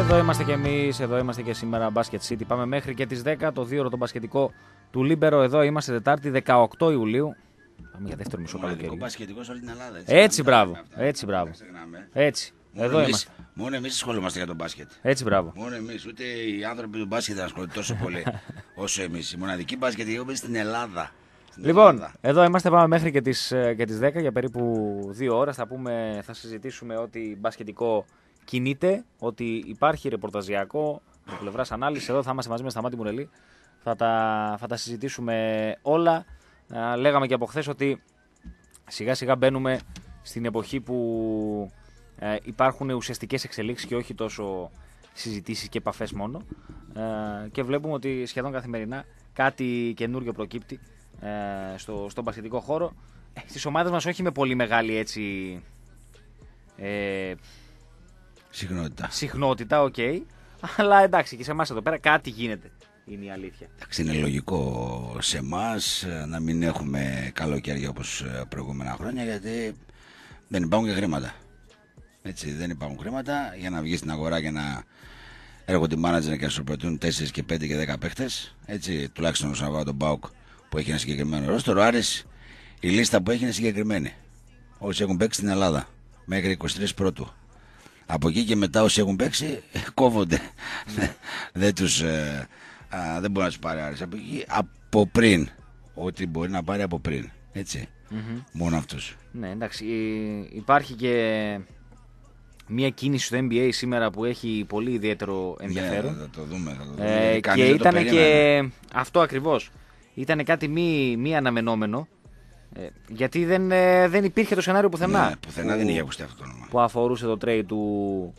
Εδώ είμαστε και εμείς, εδώ είμαστε και σήμερα Basket City. Πάμε μέχρι και τις 10 το 2 ώρο το μπασκετικό του Λίμπερο. Εδώ είμαστε Τετάρτη 18 Ιουλίου. Πάμε για δεύτερο μισό καλοκαίρι. μπασκετικό όλη την Ελλάδα. Έτσι, έτσι μπράβο. Έτσι, μπράβο. Έτσι. εδώ εμείς, είμαστε. Μόνο εμείς ασχολούμαστε για τον μπάσκετ. Έτσι, μπράβο. Μόνο εμείς. Ούτε οι άνθρωποι του μπάσκετ δεν ασχολούνται τόσο πολύ όσο εμείς. Η μοναδική μπάσκετ είναι στην Ελλάδα. λοιπόν, εδώ είμαστε πάμε μέχρι και τις τις 10 ε, για περίπου 2 ώρες. Θα, πούμε, θα συζητήσουμε ό,τι μπασκετικό κινείται, ότι υπάρχει ρεπορταζιακό από πλευράς ανάλυσης. Εδώ θα είμαστε μαζί με Σταμάτη Μουρελή. Θα τα, θα τα συζητήσουμε όλα. λέγαμε και από χθες ότι σιγά σιγά μπαίνουμε στην εποχή που ε, υπάρχουν ουσιαστικές εξελίξεις και όχι τόσο συζητήσεις και επαφές μόνο ε, και βλέπουμε ότι σχεδόν καθημερινά κάτι καινούριο προκύπτει ε, στο, στον πασχετικό χώρο. Στις ομάδες μας όχι με πολύ μεγάλη έτσι Συχνότητα. Συχνότητα, οκ. Okay. Αλλά εντάξει, και σε εμάς εδώ πέρα κάτι γίνεται. Είναι η αλήθεια. Εντάξει, είναι λογικό σε εμάς ε, να μην έχουμε καλοκαίρι όπως ε, προηγούμενα χρόνια γιατί δεν υπάρχουν και χρήματα. Έτσι, δεν υπάρχουν χρήματα για να βγεις στην αγορά και να έρχονται οι μάνατζερ και να σου προτείνουν 4 και 5 και 10 παίχτες. Έτσι, τουλάχιστον όσον αφορά τον Μπάουκ που έχει ένα συγκεκριμένο ρόστορο. Άρε, η λίστα που έχει είναι συγκεκριμένη. Όσοι έχουν παίξει στην Ελλάδα μέχρι 23 πρώτου από εκεί και μετά όσοι έχουν παίξει κόβονται. δεν τους, ε, α, δεν μπορεί να τους πάρει άρεσε. Από, εκεί, από πριν. Ό,τι μπορεί να πάρει από πριν. ετσι Μόνο αυτούς. Ναι, εντάξει. Ε, υπάρχει και μια κίνηση του NBA σήμερα που έχει πολύ ιδιαίτερο ενδιαφέρον. Ναι, θα το δούμε. Θα το ε, δούμε. Ε, και ήταν και αυτό ακριβώς. Ήταν κάτι μη, μη αναμενόμενο. Ε, γιατί δεν, ε, δεν υπήρχε το σενάριο πουθενά. Ναι, πουθενά που, δεν είχε ακουστεί αυτό το όνομα. Που αφορούσε το trade του,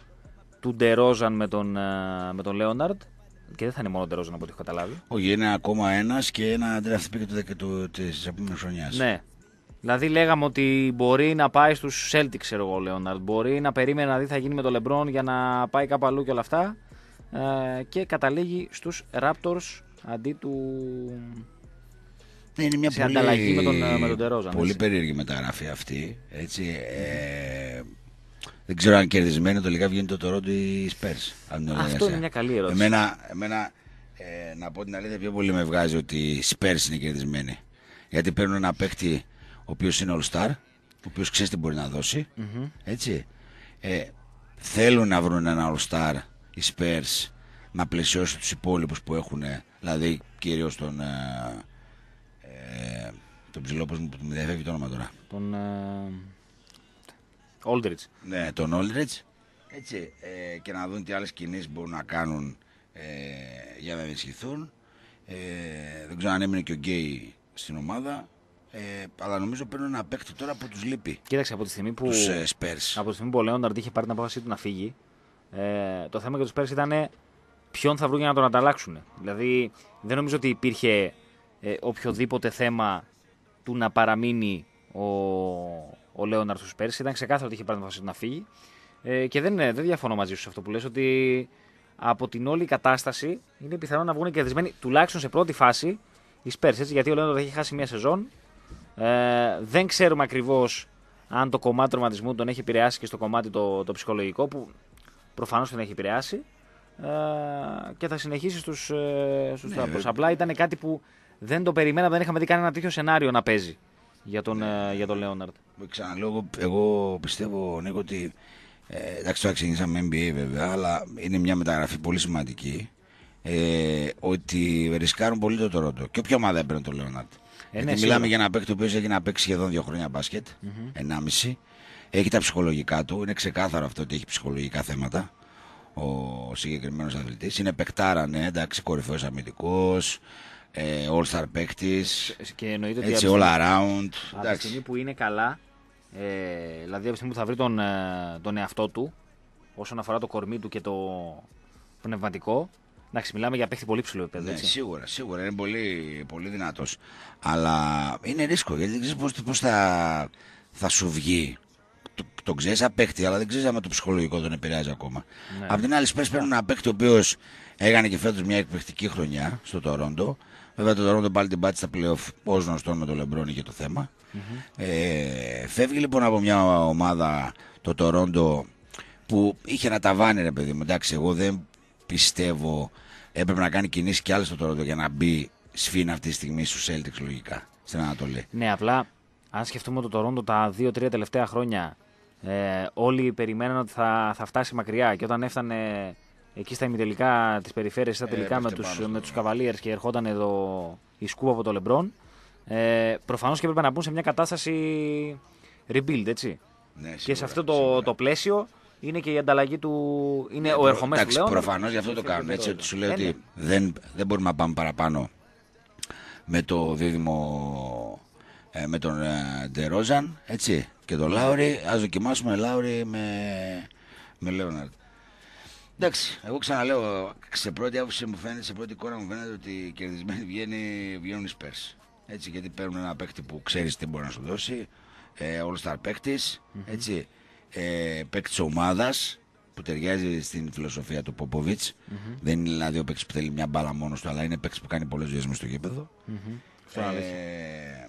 του Ντερόζαν με τον, ε, με τον Λέοναρντ. Και δεν θα είναι μόνο ο Ντερόζαν από ό,τι έχω καταλάβει. Όχι, είναι ακόμα ένας και ένα draft pick του, της επόμενης χρονιάς. Ναι. Δηλαδή λέγαμε ότι μπορεί να πάει στους Celtics, ξέρω εγώ, ο Λέοναρντ. Μπορεί να περίμενε να δει θα γίνει με τον Λεμπρόν για να πάει κάπου αλλού και όλα αυτά. Ε, και καταλήγει στους Raptors αντί του ναι, είναι μια σε πολύ... ανταλλαγή με τον, με τον Πολύ έτσι. Ναι. περίεργη μεταγραφή αυτή. Έτσι, ε, δεν ξέρω αν κερδισμένο τελικά βγαίνει το Toronto ή Spurs. Αυτό είναι μια καλή ερώτηση. Εμένα, εμένα ε, να πω την αλήθεια, πιο πολύ με βγάζει ότι οι Spurs είναι κερδισμένοι. Γιατί παίρνουν ένα παίκτη ο οποίος είναι All Star, ο οποίος ξέρεις τι μπορεί να δωσει mm-hmm. Έτσι. Ε, θέλουν να βρουν ένα All Star οι Spurs να πλαισιώσει τους υπόλοιπους που έχουν, δηλαδή κυρίως τον. Ε, ε, τον ψηλό, πώ μου διαφεύγει το όνομα τώρα. Τον. Όλτριτ. Ε, ναι, τον Όλτριτ. Έτσι, ε, και να δουν τι άλλες κινήσεις μπορούν να κάνουν ε, για να ενισχυθούν. Ε, δεν ξέρω αν έμεινε και ο Γκέι στην ομάδα. Ε, αλλά νομίζω παίρνουν ένα παίκτη τώρα που τους λείπει. Κοίταξε από τη στιγμή που. Τους, ε, από τη στιγμή που ο Λέονταρντ είχε πάρει την απόφαση του να φύγει, ε, το θέμα για τους Spurs ήταν ποιον θα βρουν για να τον ανταλλάξουν. Δηλαδή δεν νομίζω ότι υπήρχε ε, οποιοδήποτε θέμα του να παραμείνει ο, ο Λέοναρ Πέρσι. Ήταν ξεκάθαρο ότι είχε πάρει την να φύγει. Ε, και δεν, ε, δεν διαφωνώ μαζί σου σε αυτό που λες ότι από την όλη κατάσταση είναι πιθανό να βγουν κερδισμένοι τουλάχιστον σε πρώτη φάση οι Spurs. γιατί ο Λέοναρ έχει χάσει μία σεζόν. Ε, δεν ξέρουμε ακριβώς αν το κομμάτι τροματισμού τον έχει επηρεάσει και στο κομμάτι το, το ψυχολογικό που προφανώς τον έχει επηρεάσει. Ε, και θα συνεχίσει στους ε, ναι, ε, Απλά ήταν κάτι που δεν το περιμέναμε, δεν είχαμε δει κανένα τέτοιο σενάριο να παίζει για τον, ναι. Ε, ναι για τον ναι. Λέοναρντ. Ξαναλέω, εγώ, πιστεύω, Νίκο, ότι. Ε, εντάξει, το ξεκινήσαμε NBA βέβαια, αλλά είναι μια μεταγραφή πολύ σημαντική. Ε, ότι ρισκάρουν πολύ το Τωρόντο. Και όποια ομάδα έπαιρνε τον Λέοναρντ. Ε, ναι, μιλάμε για ένα παίκτη που έχει να παίξει σχεδόν δύο χρόνια μπάσκετ, mm-hmm. ενάμιση. Έχει τα ψυχολογικά του. Είναι ξεκάθαρο αυτό ότι έχει ψυχολογικά θέματα. Ο συγκεκριμένος αθλητής είναι παικτάρα, ναι, εντάξει, κορυφαίος αμυντικός ε, all-star παίκτης. Και εννοείται Έτσι, all around. Από τη στιγμή που είναι καλά, ε, δηλαδή από τη στιγμή που θα βρει τον, ε, τον εαυτό του, όσον αφορά το κορμί του και το πνευματικό. Εντάξει, μιλάμε για παίχτη πολύ ψηλό επίπεδο. Ναι, σίγουρα, σίγουρα είναι πολύ, πολύ δυνατός. Αλλά είναι ρίσκο γιατί δεν ξέρεις πώς θα, θα σου βγει. Το, το ξέρεις σαν αλλά δεν ξέρεις αν το ψυχολογικό τον επηρεάζει ακόμα. Ναι. Απ' την άλλη, πε ένα παίχτη ο οποίος έκανε και φέτος μια εκπληκτική χρονιά στο Τωρόντο. Βέβαια το Toronto πάλι την πάτη στα playoff ω γνωστόν με το Λεμπρόνι για το θεμα Ε, φεύγει λοιπόν από μια ομάδα το Toronto που είχε ένα ταβάνι ρε παιδί μου. Εντάξει, εγώ δεν πιστεύω έπρεπε να κάνει κινήσεις κι άλλες στο Toronto για να μπει σφίν αυτή τη στιγμή στους Celtics λογικά στην Ανατολή. Ναι, απλά αν σκεφτούμε το Toronto τα 2-3 τελευταία χρόνια ε, όλοι περιμέναν ότι θα, θα φτάσει μακριά και όταν έφτανε εκεί στα ημιτελικά της περιφέρειας, στα ε, τελικά ε, με του τους Καβαλίερ ναι. και ερχόταν εδώ η σκούπα από το Λεμπρόν. Ε, Προφανώς και έπρεπε να μπουν σε μια κατάσταση rebuild, έτσι. Ναι, σίγουρα, και σε αυτό το, το πλαίσιο είναι και η ανταλλαγή του. Είναι ναι, ο ο ερχομένο Εντάξει, ναι. προφανώς γι' αυτό το κάνουν. Έτσι, ότι σου λέω ε, ότι δεν, δεν μπορούμε να πάμε παραπάνω με το δίδυμο ε, με τον Ντερόζαν και τον Λάουρι Ας δοκιμάσουμε Λάουρι με, με Λέοναρτ. Εντάξει, εγώ ξαναλέω, σε πρώτη άποψη μου φαίνεται, σε πρώτη κόρα μου φαίνεται ότι κερδισμένοι βγαίνει, βγαίνουν οι Spurs. Έτσι, γιατί παίρνουν ένα παίκτη που ξέρεις τι μπορεί να σου δώσει, ε, all-star παίκτης, έτσι, ε, παίκτης ομάδας που ταιριάζει στην φιλοσοφία του ποποβιτ Δεν είναι δηλαδή ο παίκτης που θέλει μια μπάλα μόνος του, αλλά είναι παίκτης που κάνει πολλές διασμού στο γήπεδο. Ε,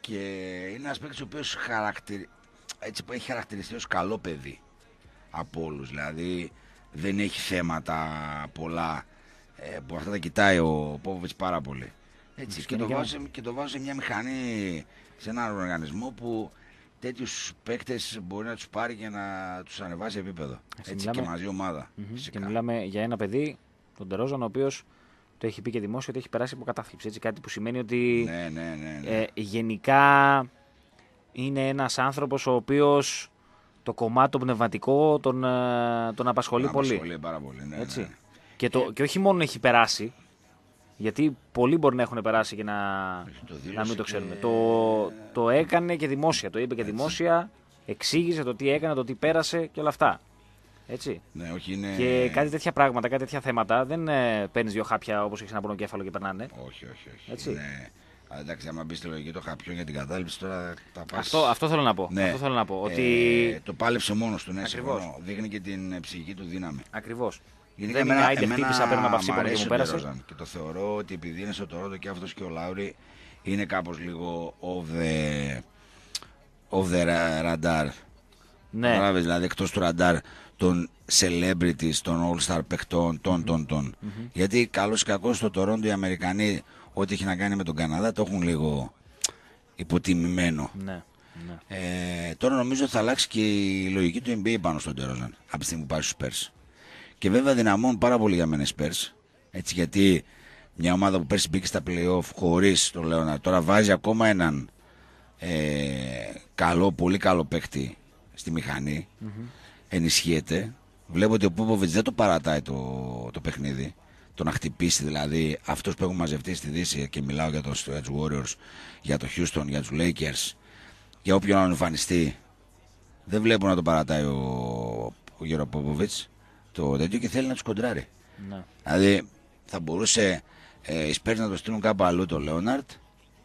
και είναι ένας παίκτης ο οποίος έχει χαρακτηριστεί ως καλό παιδί από όλους. Δηλαδή δεν έχει θέματα πολλά ε, που αυτά τα κοιτάει ο Πόβοβιτς πάρα πολύ. Έτσι, και, το βάζει, και το μια μηχανή σε έναν οργανισμό που τέτοιους παίκτες μπορεί να τους πάρει και να τους ανεβάσει επίπεδο. Έτσι, μιλάμε... και μαζί ομάδα. Mm-hmm. Και μιλάμε για ένα παιδί, τον Τερόζων ο οποίος το έχει πει και δημόσιο ότι έχει περάσει από κατάθλιψη. Έτσι, κάτι που σημαίνει ότι ναι, ναι, ναι, ναι. Ε, γενικά είναι ένας άνθρωπος ο οποίος το κομμάτι το πνευματικό τον, ε, τον απασχολεί, τον πολύ. Απασχολεί πάρα πολύ, ναι, Έτσι. Ναι, ναι. Και, το, και όχι μόνο έχει περάσει, γιατί πολλοί μπορεί να έχουν περάσει και να, το να μην το ξέρουμε. Και... Το, το έκανε και δημόσια, το είπε και Έτσι. δημόσια, εξήγησε το τι έκανε, το τι πέρασε και όλα αυτά. Έτσι. Ναι, όχι είναι... Και κάτι τέτοια πράγματα, κάτι τέτοια θέματα δεν ε, παίρνεις δύο χάπια όπως έχεις ένα πονοκέφαλο και περνάνε. Όχι, όχι, όχι. Έτσι. Ναι. Εντάξει, άμα μπεις στη λογική των χαπιών για την κατάληψη, τώρα τα πας. Αυτό, αυτό θέλω να πω. Ναι. Αυτό θέλω να πω ότι... Ε, το πάλεψε μόνος του, ναι, συμφωνώ. Δείχνει και την ε, ψυχική του δύναμη. Ακριβώς. Γιατί δεν εμένα, είναι χτύπησα πέρα από αυτή που μου πέρασε. Και το θεωρώ ότι επειδή είναι στο Τωρόντο και αυτός και ο Λάουρι είναι κάπως λίγο off the, the radar. Ναι. δηλαδή εκτός του ραντάρ των celebrities, των all-star παιχτών, των, των, των. Γιατί καλώ ή κακός στο Τωρόντο οι Αμερικανοί ό,τι έχει να κάνει με τον Καναδά το έχουν λίγο υποτιμημένο. Ναι. ναι. Ε, τώρα νομίζω θα αλλάξει και η λογική του NBA πάνω στον Τέροζαν από τη στιγμή που πάει στους Spurs. Και βέβαια δυναμώνουν πάρα πολύ για μένα Spurs. Έτσι γιατί μια ομάδα που πέρσι μπήκε στα playoff χωρίς τον Λέωνα τώρα βάζει ακόμα έναν ε, καλό, πολύ καλό παίκτη στη μηχανη mm Ενισχύεται. Βλέπω ότι ο Πόποβιτ δεν το παρατάει το, το παιχνίδι το να χτυπήσει δηλαδή αυτούς που έχουν μαζευτεί στη Δύση και μιλάω για τους Warriors, για το Houston, για τους Lakers, για όποιον να εμφανιστεί. Δεν βλέπω να τον παρατάει ο, ο Γιώργο το τέτοιο και θέλει να τους κοντράρει. Ναι. Δηλαδή θα μπορούσε ε, οι να το στείλουν κάπου αλλού το Λέοναρτ,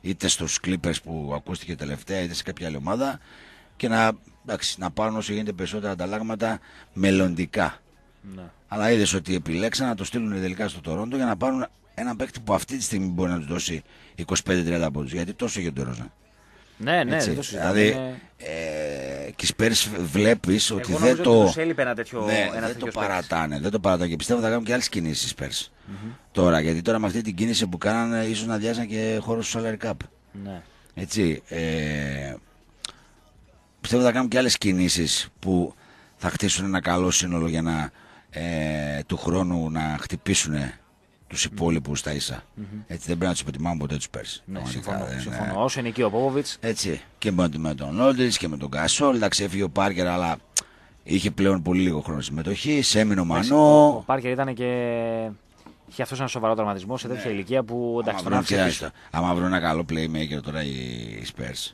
είτε στους Clippers που ακούστηκε τελευταία, είτε σε κάποια άλλη ομάδα και να, να πάρουν όσο γίνεται περισσότερα ανταλλάγματα μελλοντικά. Ναι. Αλλά είδες ότι επιλέξαν να το στείλουν τελικά στο Τωρόντο για να πάρουν ένα παίκτη που αυτή τη στιγμή μπορεί να τους δώσει 25-30 πόντους. Γιατί τόσο είχε ο Ναι, ναι, Έτσι, Δηλαδή, ε, και πέρσι βλέπει ότι δεν το. ένα τέτοιο, ναι, ένα δεν το παρατάνε. Δεν το παρατάνε και πιστεύω θα κάνουν και άλλες κινήσεις πέρσι. Τώρα, γιατί τώρα με αυτή την κίνηση που κάνανε, ίσως να αδειάσαν και χώρο στο Salary Cup. Ναι. Έτσι. Ε, πιστεύω θα κάνουν και άλλες κινήσεις που θα χτίσουν ένα καλό σύνολο για να ε, του χρόνου να χτυπήσουν τους υπόλοιπους mm. στα ισα Έτσι, δεν πρέπει να τους υποτιμάμε ποτέ τους Πέρσι. Ναι, συμφωνώ. Δεν, συμφωνώ. Ε, Όσο είναι εκεί ο Πόποβιτ. Έτσι. Και με, τον Νόντρι και με τον Κασόλ. Εντάξει, έφυγε ο Πάρκερ, αλλά είχε πλέον πολύ λίγο χρόνο συμμετοχή. Έμεινε ο Μανό. Ο Πάρκερ ήταν και. Είχε αυτός ένα σοβαρό τραυματισμό σε τέτοια ναι. ηλικία που εντάξει τον άφησε. Αν βρουν ένα καλό playmaker τώρα οι Spurs.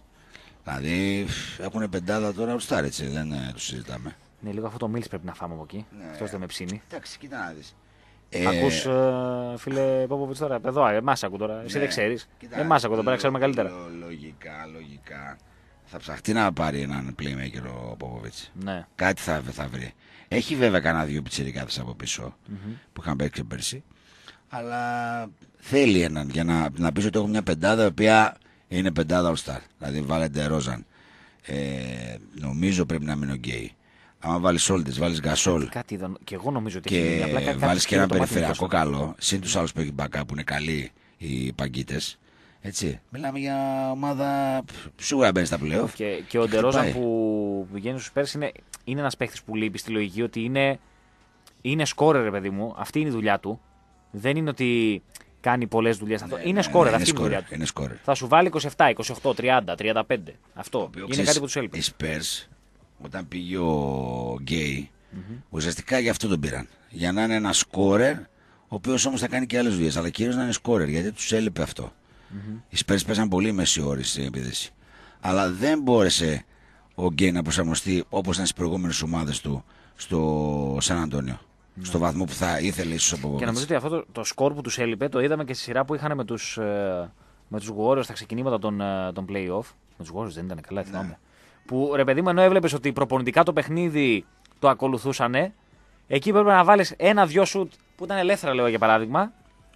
Δηλαδή έχουν πεντάδα τώρα ο Στάρ, έτσι δεν ε, το συζητάμε. Ναι, λίγο αυτό το μίλης πρέπει να φάμε από εκεί. Ναι. Αυτό δεν με ψήνει. Εντάξει, κοίτα να δεις. Ε... Ακούς, ε, φίλε Πόποβιτ τώρα, εδώ, ε, εμάς ακού τώρα. Εσύ ναι. δεν ξέρεις. Εμά ακού πέρα ξέρουμε καλύτερα. Λογικά, λογικά. Θα ψαχτεί να πάρει έναν και ο Πόποβιτ. Ναι. Κάτι θα, θα βρει. Έχει βέβαια κανένα δύο πιτσιρικάδε από πίσω mm-hmm. που είχαν παίξει πέρσι. Αλλά θέλει έναν για να, να πεις ότι έχω μια πεντάδα η οποία είναι πεντάδα All Δηλαδή βάλετε Ρόζαν. Ε, νομίζω πρέπει να μείνω γκέι άμα βάλεις όλτε, βάλεις γκασόλ. Κάτι και εγώ νομίζω ότι και βάλεις και ένα περιφερειακό καλό, συν τους άλλους που έχει μπακά που είναι καλοί οι παγκίτες. Έτσι. Μιλάμε για ομάδα που σίγουρα μπαίνει στα πλέον. Και, και ο Ντερόζα που βγαίνει στους Πέρσι είναι, είναι ένας παίχτη που λείπει στη λογική ότι είναι, είναι σκόρερ, παιδί μου. Αυτή είναι η δουλειά του. Δεν είναι ότι κάνει πολλές δουλειές. Ναι, είναι ναι, ναι σκόρερ ναι, αυτή είναι η δουλειά του. Είναι σκόρερ. Θα σου βάλει 27, 28, 30, 35. Αυτό. Είναι κάτι που τους έλειπε. Οι όταν πήγε ο Γκέι, mm ουσιαστικά γι' αυτό τον πήραν. Για να είναι ένα σκόρερ, ο οποίος όμως θα κάνει και άλλες δουλειές. Αλλά κυρίως να είναι σκόρερ, γιατί τους έλειπε αυτό. Mm -hmm. Οι Σπέρ πέσαν πολύ μεσιόρι στην επίθεση. Αλλά δεν μπόρεσε ο Γκέι να προσαρμοστεί όπως ήταν στις προηγούμενες ομάδες του στο Σαν Αντώνιο. Ναι. στο βαθμό που θα ήθελε ίσως από Και νομίζω ότι αυτό το, το σκορ που τους έλειπε το είδαμε και στη σειρά που είχαν με τους ε, τους Warriors στα ξεκινήματα των, ε, των playoff. Με τους Warriors δεν ήταν καλά, θυμάμαι. Ναι. Που ρε παιδί μου, ενώ έβλεπες ότι προπονητικά το παιχνίδι το ακολουθούσανε, εκεί πρέπει να βάλεις ένα-δυο σουτ που ήταν ελεύθερα, λέω για παράδειγμα.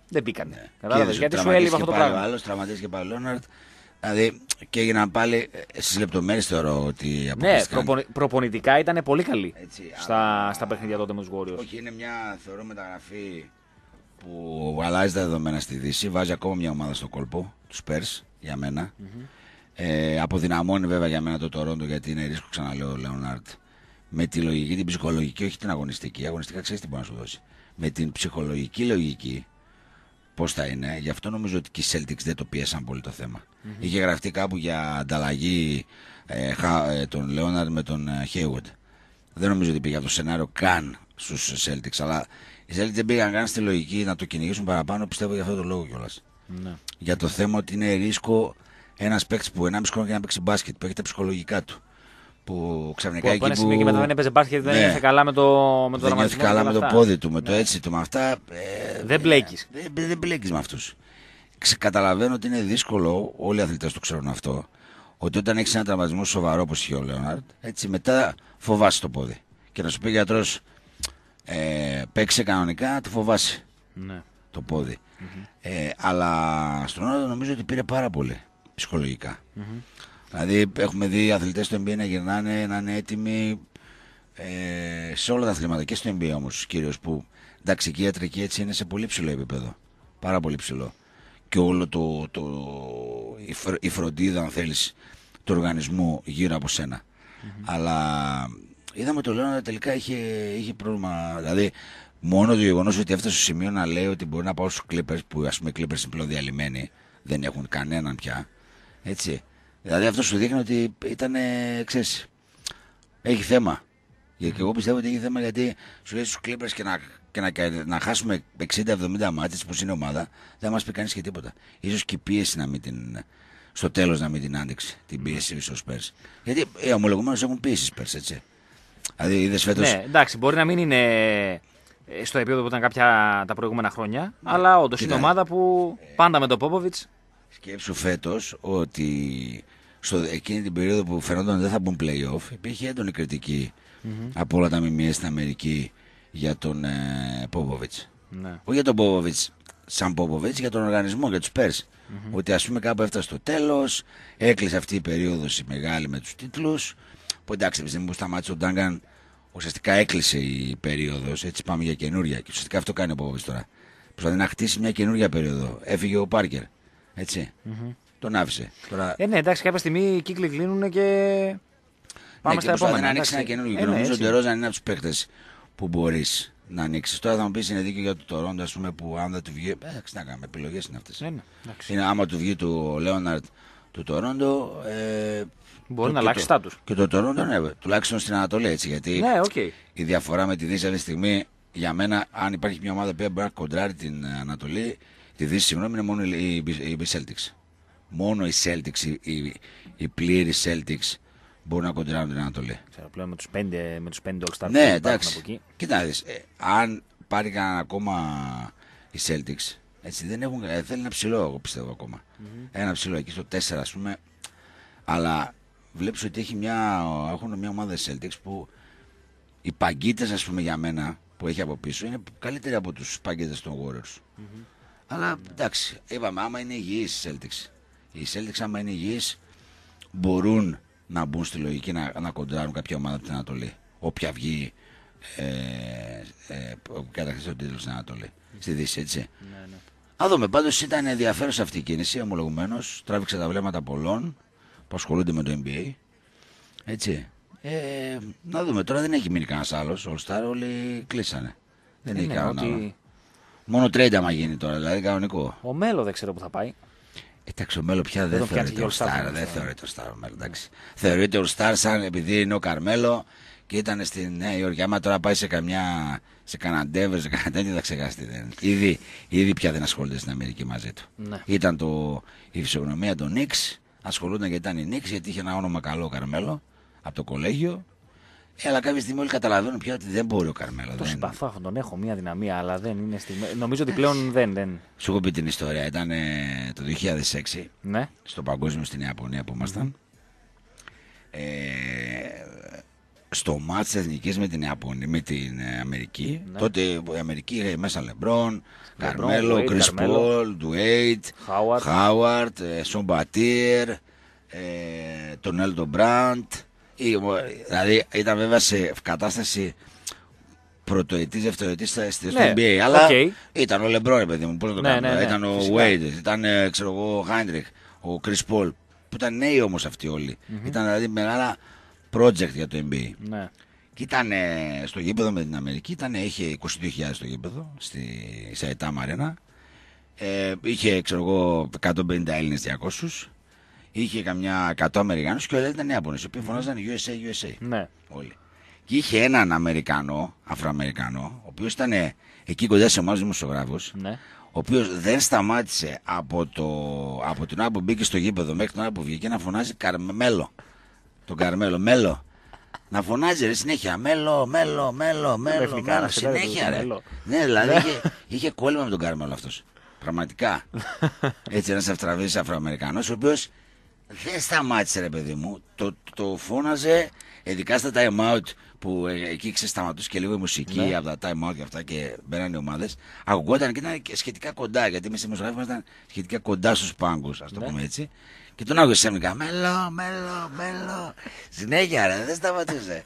Δεν πήκανε, ναι. Κατάλαβες. Γιατί σου έλειπε αυτό το πράγμα. Άλλος και πάλι Λόναρτ. Δηλαδή και έγιναν πάλι ε, στις λεπτομέρειες θεωρώ ότι ναι, αποκλείστηκαν. Ναι, προπονητικά ήταν πολύ καλή στα, στα παιχνίδια τότε με τους Γόριου. Όχι, είναι μια θεωρώ μεταγραφή που αλλάζει τα δεδομένα στη Δύση. Βάζει ακόμα μια ομάδα στο κόλπο, τους Πέρ, για μενα ε, αποδυναμώνει βέβαια για μένα το Τωρόντο γιατί είναι ρίσκο, ξαναλέω ο Λεωνάρτ. Με τη λογική, την ψυχολογική, όχι την αγωνιστική. Η αγωνιστικά ξέρεις τι μπορεί να σου δώσει. Με την ψυχολογική λογική, πώς θα είναι. Γι' αυτό νομίζω ότι και οι Celtics δεν το πίεσαν πολύ το θεμα mm-hmm. Είχε γραφτεί κάπου για ανταλλαγή ε, ε τον Λεωνάρτ με τον Χέιουντ. Ε, δεν νομίζω ότι πήγε αυτό το σενάριο καν στους Celtics. Αλλά οι Celtics δεν πήγαν καν στη λογική να το κυνηγήσουν παραπάνω. Πιστεύω για αυτό το λόγο κιόλας. Ναι. Για το θέμα ότι είναι ρίσκο ένας παίκτης που 1,5 χρόνο για να παίξει μπάσκετ, που έχει τα ψυχολογικά του. Που ξαφνικά εκεί. Από που... και μετά δεν έπαιζε μπάσκετ, δεν ναι. καλά με το με Δεν ήρθε καλά με, το πόδι του, με ναι. το έτσι του, με αυτά. Ε, δεν μπλέκεις. Ε, δεν δεν μπλέκεις με αυτούς. Καταλαβαίνω ότι είναι δύσκολο, όλοι οι αθλητές το ξέρουν αυτό, ότι όταν έχεις ένα τραυματισμό σοβαρό όπως είχε ο Λέοναρντ, έτσι μετά φοβάσει το πόδι. Και να σου πει γιατρός, ε, παίξει κανονικά, το φοβάσαι ναι. το ποδι mm-hmm. ε, αλλά στον Ρόναλντο νομίζω ότι πήρε πάρα πολύ ψυχολογικα Δηλαδή, έχουμε δει αθλητές στο NBA να γυρνάνε, να είναι έτοιμοι ε, σε όλα τα αθλήματα και στο NBA όμως κυρίως που εντάξει και η ιατρική έτσι είναι σε πολύ ψηλό επίπεδο. Πάρα πολύ ψηλό. Και όλο το, το, η, φροντίδα, αν θέλεις, του οργανισμού γύρω από Αλλά είδαμε το Λέωνα τελικά είχε, είχε πρόβλημα. Δηλαδή, μόνο το γεγονός ότι έφτασε στο σημείο να λέει ότι μπορεί να πάω στους κλίπες που ας πούμε οι Clippers είναι πλέον διαλυμένοι, δεν έχουν κανέναν πια. Έτσι. Δηλαδή αυτό σου δείχνει ότι ήταν, ξέρεις, έχει θέμα. Και εγώ πιστεύω ότι έχει θέμα γιατί σου λέει στους Clippers και να, να, χάσουμε 60-70 μάτια που είναι ομάδα, δεν μας πει κανείς και τίποτα. σω και η πίεση να μην την. Στο τέλος να μην την άντεξε την πίεση ίσω πέρσι. Γιατί οι έχουν πίεση πέρσι, έτσι. Δηλαδή είδες φέτος. Ναι, εντάξει, μπορεί να μην είναι ε, στο επίπεδο που ήταν κάποια τα προηγούμενα χρόνια, ναι. αλλά όντως είναι ε. ομάδα που πάντα με τον Πόποβιτ Σκέψου φέτος ότι στο, εκείνη την περίοδο που φαινόταν δεν θα μπουν playoff, υπήρχε έντονη από όλα τα μιμιέ στην Αμερική για τον ε, Πόποβιτ. Ναι. Όχι για τον Πόποβιτ σαν Πόποβιτ, για τον οργανισμό, για τους περς Ότι ας πούμε κάπου έφτασε το τέλος, έκλεισε αυτή η περίοδος η μεγάλη με τους τίτλους. Που εντάξει, επειδή μου σταμάτησε ο Ντάγκαν, ουσιαστικά έκλεισε η περίοδος. Έτσι πάμε για καινούρια. Και ουσιαστικά αυτό κάνει ο Πόποβιτ τώρα. Προσπαθεί να χτίσει μια καινούρια περίοδο. Έφυγε ο Πάρκερ ετσι mm-hmm. Τον άφησε. Τώρα... Ε, ναι, εντάξει, κάποια στιγμή οι κύκλοι κλείνουν και. Πάμε ναι, στα και επόμενα. Να ανοίξει ένα καινούργιο ε, ναι, νομίζω ότι ο Ρόζαν είναι από τους παίκτες που μπορείς να ανοίξεις. Τώρα θα μου πεις είναι δίκιο για το Τωρόντο, ας πούμε, που αν δεν του βγει. Ε, εντάξει, να κάνουμε επιλογές είναι αυτές. Ε, ναι, ναι άμα του βγει του Λέοναρτ του Τωρόντο. Ε, Μπορεί να αλλάξει στάτους. Και το Τωρόντο, ναι, τουλάχιστον στην Ανατολή έτσι. Γιατί ναι, okay. η διαφορά με τη Δύση αυτή τη στιγμή για μένα, αν υπάρχει μια ομάδα που μπορεί να κοντράρει την Ανατολή, Τη Δύση, συγγνώμη, είναι μόνο οι, οι, Celtics. Μόνο οι Celtics, οι, οι πλήρη Celtics μπορούν να κοντράρουν την Ανατολή. Ξέρω, πλέον με τους πέντε, με τους πέντε All-Star ναι, εντάξει. από εκεί. Κοιτάξτε, ε, αν πάρει κανέναν ακόμα οι Celtics, έτσι δεν έχουν. Ε, θέλει ένα ψηλό, εγώ πιστεύω ακόμα. Mm-hmm. Ένα ψηλό εκεί στο 4, ας πούμε. Αλλά βλέπεις ότι έχει μια, έχουν μια ομάδα Celtics που οι παγκίτες, ας πούμε, για μένα που έχει από πίσω είναι καλύτεροι από τους παγκίτες των Warriors. Mm-hmm. Αλλά εντάξει, είπαμε, άμα είναι υγιείς οι Celtics. Οι Celtics, άμα είναι υγιείς, μπορούν να μπουν στη λογική να, να κοντάρουν κάποια ομάδα από την Ανατολή. Όποια βγει ε, ε, κατακτήσει τον τίτλο στην Ανατολή. Στη Δύση, έτσι. Ναι, ναι. Α δούμε. Πάντως ήταν ενδιαφέρουσα αυτή η κίνηση, ομολογουμένως. Τράβηξε τα βλέμματα πολλών που ασχολούνται με το NBA. Έτσι. Ε, να δούμε. Τώρα δεν έχει μείνει κανένας άλλος. Ο Star όλοι κλείσανε. Δεν ε, έχει ναι, κανένα άλλο. Μόνο 30 μα γίνει τώρα, δηλαδή κανονικό. Ο Μέλο δεν ξέρω που θα πάει. Εντάξει, ο Μέλο πια δεν θεωρείται ο Σταρ. Δεν θεωρείται ο Σταρ ο Μέλο. Θεωρείται ο Σταρ σαν επειδή είναι ο Καρμέλο και ήταν στη Νέα Υόρκη. Άμα τώρα πάει σε καμιά. σε κανέναν σε τέτοιο, θα ξεχάσει δεν. Ήδη, ήδη πια δεν ασχολείται στην Αμερική μαζί του. Ναι. Ήταν το, η φυσιογνωμία των Νίξ. Ασχολούνταν γιατί ήταν η Νίξ γιατί είχε ένα όνομα καλό Καρμέλο από το κολέγιο ε, αλλά κάποια στιγμή όλοι καταλαβαίνουν πια ότι δεν μπορεί ο Καρμέλο. Το δεν... συμπαθώ, τον έχω μια δυναμία, αλλά δεν είναι στιγμή. Νομίζω ότι πλέον δεν, δεν. Σου έχω πει την ιστορία. Ήταν ε, το 2006 ναι. στο Παγκόσμιο στην Ιαπωνία που ήμασταν. Ε, στο μάτι της Εθνικής με την Ιαπωνία, με την ε, Αμερική. Ναι. Τότε η Αμερική είχε μέσα Λεμπρόν, Καρμέλο, Κρι Πολ, Ντουέιτ, Χάουαρτ, Σομπατήρ, ε, ε, τον Έλτο Μπραντ. Δηλαδή ήταν βέβαια σε κατάσταση πρωτοετής, δευτεροετής στο ναι, NBA. Αλλά okay. ήταν ο Λεμπρόν, παιδί μου. Πώς να το ναι, κάνουμε. Ναι, ήταν ναι, ο Βέιντ, ήταν ε, ξέρω ο Χάιντριχ, ο Κρι Πολ. Που ήταν νέοι όμως αυτοί Ήταν δηλαδή μεγάλα project για το NBA. Ναι. Και ήταν στο γήπεδο με την Αμερική. Ήταν, είχε 22.000 στο γήπεδο, στη Σαϊτά Μαρένα. Ε, είχε, ξέρω εγώ, 150 Έλληνε 200 είχε καμιά 100 Αμερικανού και όλοι ήταν Ιάπωνες. Οι οποίοι φωνάζαν USA, USA. Ναι. Όλοι. Και είχε έναν Αμερικανό, Αφροαμερικανό, ο οποίος ήταν ε, εκεί κοντά σε εμάς δημοσιογράφος, ναι. ο οποίος δεν σταμάτησε από, το, από την ώρα που μπήκε στο γήπεδο μέχρι την ώρα που βγήκε να φωνάζει Καρμέλο. Τον Καρμέλο, μέλο. Να φωνάζει ρε συνέχεια. Μέλο, μέλο, μέλο, μέλο. μέλο συνέχεια ρε. Ναι, δηλαδή είχε, είχε κόλλημα με τον Καρμέλο αυτός. Πραγματικά. Έτσι ένας ευτραβή Αφροαμερικανό, ο οποίος δεν σταμάτησε ρε παιδί μου. Το, το φώναζε, ειδικά στα time out που ε, εκεί ξεσταματούσε και λίγο η μουσική ναι. από τα time out και αυτά και μπαίνανε οι ομάδες. Ακουγόταν και ήταν σχετικά κοντά, γιατί εμείς οι δημοσιογράφοι ήταν σχετικά κοντά στους πάγκους, ας το ναι. πούμε έτσι. Και τον άκουσε μικρά. Μέλο, μέλο, μέλο. Συνέχεια, ρε, δεν σταματούσε.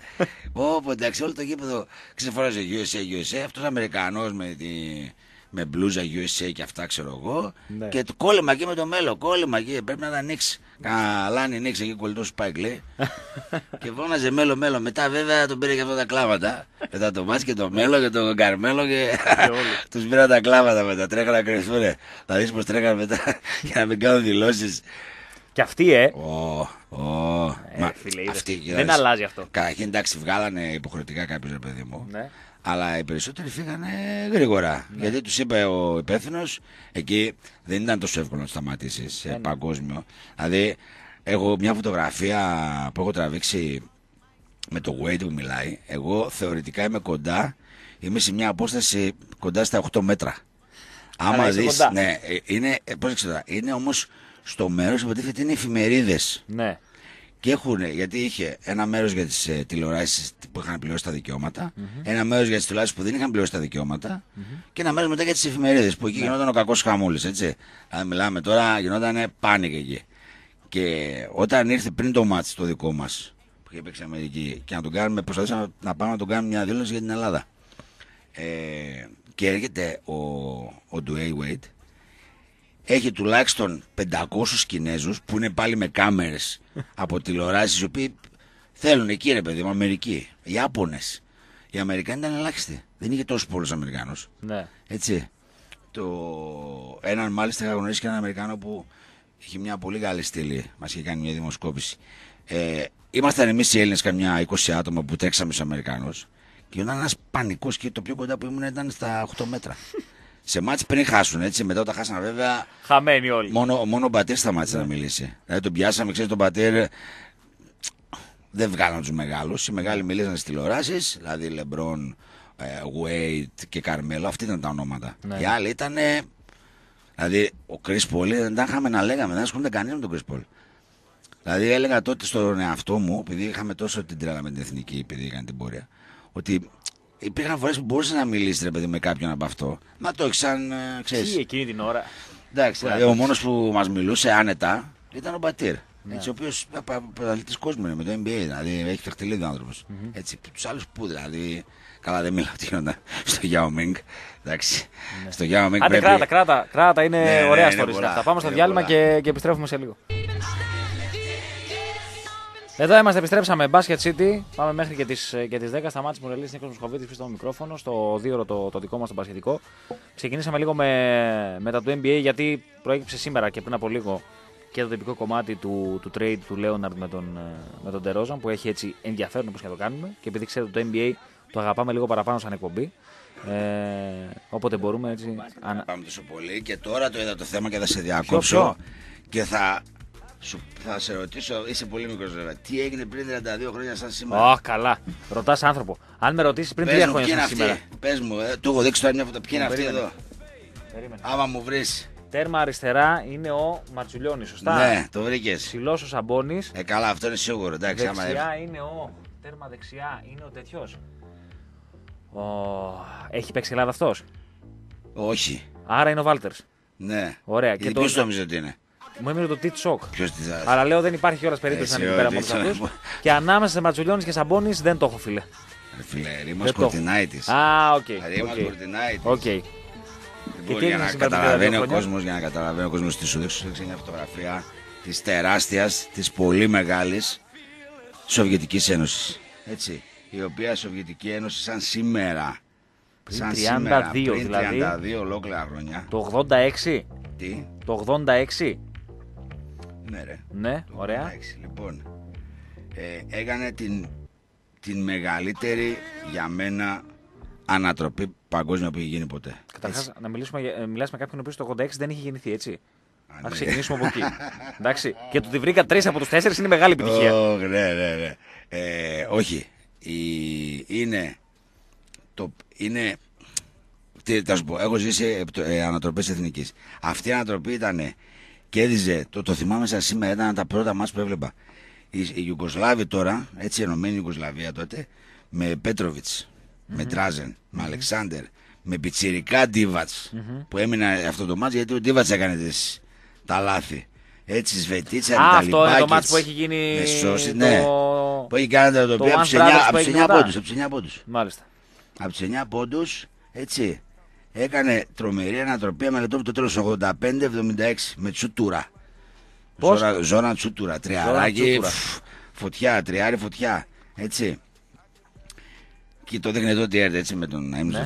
Όπω εντάξει, όλο το γήπεδο ξεφόραζε USA, USA. Αυτός Αμερικανός με την με μπλούζα USA και αυτά ξέρω εγώ. Ναι. Και το κόλλημα εκεί με το μέλο, κόλλημα εκεί. Πρέπει να τα ανοίξει. Καλά, αν ανοίξει εκεί κολλητός πάει λέει. και φώναζε μέλο, μέλο. Μετά βέβαια τον πήρε και αυτά τα κλάματα. μετά το μάτι και το μέλο και τον καρμέλο και, και του πήρα τα κλάματα μετά. Τρέχα να κρυφθούν. Θα δεις πως τρέχανε μετά για να μην κάνουν δηλώσεις. Και αυτοί, ε. Oh, oh. ε Μα, φίλε, αυτοί, δεν αλλάζει αυτό. Καταρχήν, εντάξει, βγάλανε υποχρεωτικά κάποιος, παιδί μου. Ναι. Αλλά οι περισσότεροι φύγανε γρήγορα. Ναι. Γιατί τους είπε ο υπεύθυνος, εκεί δεν ήταν τόσο εύκολο να σταματήσει ναι, ναι. παγκόσμιο. Δηλαδή, έχω μια φωτογραφία που έχω τραβήξει με το Wade που μιλάει. Εγώ θεωρητικά είμαι κοντά, είμαι σε μια απόσταση κοντά στα 8 μέτρα. Άμα δει. Ναι, ε, είναι, ε, είναι όμως στο μέρος που υποτίθεται είναι εφημερίδες. Ναι. Και έχουν, γιατί είχε ένα μέρος για τις ε, τηλεοράσεις που είχαν πληρώσει τα δικαιωματα mm-hmm. ένα μέρος για τις τηλεοράσεις που δεν είχαν πληρώσει τα δικαιωματα mm-hmm. και ένα μέρος μετά για τις εφημερίδες που εκεί yeah. Ναι. γινόταν ο κακός χαμούλης. Έτσι. Αν μιλάμε τώρα, γινόταν πάνικ εκεί. Και όταν ήρθε πριν το μάτι το δικό μας που είχε παίξει Αμερική και να τον κάνουμε, προσπαθήσαμε να πάμε να τον κάνουμε μια δήλωση για την Ελλάδα. Ε, και έρχεται ο, ο Ντουέι Βέιτ, έχει τουλάχιστον 500 Κινέζους που είναι πάλι με κάμερες από τηλεοράσεις οι οποίοι θέλουν εκεί ρε παιδί μου, Αμερικοί, οι Άπωνες. Οι Αμερικάνοι ήταν ελάχιστοι. Δεν είχε τόσο πολλούς Αμερικάνους. Ναι. Έτσι. Το... Έναν μάλιστα είχα γνωρίσει και έναν Αμερικάνο που είχε μια πολύ καλή στήλη. Μας είχε κάνει μια δημοσκόπηση. Ε, ήμασταν εμείς οι Έλληνες καμιά 20 άτομα που τρέξαμε στους Αμερικάνους. Και ήταν ένας πανικός και το πιο κοντά που ήμουν ήταν στα 8 μέτρα σε μάτς πριν χάσουν, έτσι. Μετά όταν χάσανε βέβαια. Χαμένοι όλοι. Μόνο, μόνο ο Μπατέρ σταμάτησε να μιλήσει. Δηλαδή τον πιάσαμε, ξέρεις τον Μπατέρ. Δεν βγάλαν τους μεγάλους. Οι μεγάλοι μιλήσαν στις τηλεοράσεις, δηλαδή Λεμπρόν, ε, Γουέιτ και Καρμέλο. αυτή ήταν τα ονόματα. Ναι. Οι άλλοι ήταν. Δηλαδή ο Κρι Πολ δεν τα είχαμε να λέγαμε, δεν ασχολούνται κανείς με τον Κρι Πολ. Δηλαδή έλεγα τότε στον εαυτό μου, επειδή είχαμε τόσο την τρέλα με την εθνική, επειδή είχαν την πορεία, ότι Υπήρχαν φορές που μπορούσες να μιλήσεις ρε παιδί με κάποιον από αυτό. Μα το έχεις σαν. Ε, ξέρεις. Τι εκείνη την ώρα. Εντάξει, δηλαδή, ο μόνος που μας μιλούσε άνετα ήταν ο Μπατήρ. Ναι. Έτσι, ο οποίος πρωταθλητής κόσμου είναι με το NBA, δηλαδή έχει τρεχτελίδι ο άνθρωπος. Mm-hmm. Έτσι, τους άλλους που δηλαδή. Καλά, δεν μιλάω τι γίνονταν στο Yao Ming. Εντάξει. Ναι. Στο Yao Ming. Άντε, πρέπει... κράτα, κράτα, κράτα. Είναι ναι, ωραία ναι, ναι, ιστορία αυτά. Πάμε στο διάλειμμα και, και επιστρέφουμε σε λίγο. Εδώ είμαστε, επιστρέψαμε Basket City. Πάμε μέχρι και τις ε, και τις 10 στα μάτια Μουρελή Νίκο Μουσχοβίτη πίσω στο μικρόφωνο, στο δίωρο το, το δικό μας το πασχετικό. Ξεκινήσαμε λίγο με, τα το NBA γιατί προέκυψε σήμερα και πριν από λίγο και το τυπικό κομμάτι του, του trade του Λέοναρντ με τον, ε, με τον Τερόζαν που έχει έτσι ενδιαφέρον όπως και το κάνουμε. Και επειδή ξέρετε το NBA το αγαπάμε λίγο παραπάνω σαν εκπομπή. Ε, όποτε μπορούμε έτσι. Αν... Πάμε τόσο πολύ και τώρα το είδα το θέμα και θα σε διακόψω. Και θα σου, θα σε ρωτήσω, είσαι πολύ μικρός βέβαια. Τι έγινε πριν 32 χρόνια σαν σήμερα. Αχ, καλά. Ρωτάς άνθρωπο. Αν με ρωτήσεις πριν 3 χρόνια σαν αυτή. σήμερα. Πες μου, ε, του έχω δείξει τώρα μια ποιοι είναι αυτή εδώ. Περίμενε. Άμα μου βρεις. Τέρμα αριστερά είναι ο Ματσουλιώνη, σωστά. Ναι, το βρήκες. Ψηλός ο Σαμπόνη. Ε, καλά, αυτό είναι σίγουρο. Εντάξει, δεξιά είναι ο. Τέρμα δεξιά είναι ο τέτοιος. Ο... Έχει παίξει Ελλάδα αυτός. Όχι. Άρα είναι ο Βάλτερ. Ναι. Ωραία. Και, το... ποιος ότι είναι. Μου έμεινε το Τιτ Σοκ. Αλλά λέω δεν υπάρχει κιόλας περίπτωση να είναι πέρα από αυτού. Και ανάμεσα σε Ματσουλιώνης και Σαμπόνι δεν το έχω, φίλε. Φίλε, ρήμα Κορτινάιτη. Α, οκ. Ρήμα Κορτινάιτη. Οκ. Λοιπόν, για να καταλαβαίνει ο κόσμος, για να καταλαβαίνει ο κόσμος, τη σου δείξω μια φωτογραφία της τεράστιας, της πολύ μεγάλης Σοβιετικής Ένωσης. Έτσι. Η οποία Σοβιετική Ένωση, σαν σήμερα. Πριν σαν 32 σήμερα, δηλαδή. 32 ολόκληρα χρόνια. Το 86. Τι. Το 86 ναι, ναι ωραία. Εντάξει, λοιπόν. Ε, έκανε την, μεγαλύτερη για μένα ανατροπή παγκόσμια που είχε γίνει ποτέ. Καταρχάς, να μιλήσουμε, ε, μιλάς με κάποιον ο οποίος το 86 δεν είχε γεννηθεί, έτσι. Α, ναι. ξεκινήσουμε από εκεί. Εντάξει. Και το ότι βρήκα τρεις από τους τέσσερις είναι μεγάλη επιτυχία. ναι, ναι, ναι. Ε, όχι. είναι. Το, είναι τι θα σου πω, έχω ζήσει ε, ανατροπές εθνικής. Αυτή η ανατροπή ήταν κέρδιζε, το, το θυμάμαι σαν σήμερα, ήταν τα πρώτα μα που έβλεπα. Η, η Ιουγκοσλάβη τώρα, έτσι ενωμένη Ιουγκοσλαβία τότε, με Πέτροβιτ, mm-hmm. με Τράζεν, mm-hmm. με Αλεξάνδρ, με πιτσιρικά ντιβατ mm-hmm. που έμεινε αυτό το μάτς γιατί ο Ντίβατ έκανε τις, τα λάθη. Έτσι, Σβετίτσα, Α, αυτό είναι το μάτς που έχει γίνει. Με σώσει, το... ναι. Που έχει κάνει τα τοπία από του 9 πόντου. Μάλιστα. Από του 9 πόντους, έτσι έκανε τρομερή ανατροπή με το τέλος 85-76 με Τσούτουρα. Πώς? ζώνα Τσούτουρα. Τριαράκι. Φωτιά, τριάρι φωτιά. Έτσι. Και το δείχνει εδώ τι έρθει έτσι με τον Αίμνη ναι.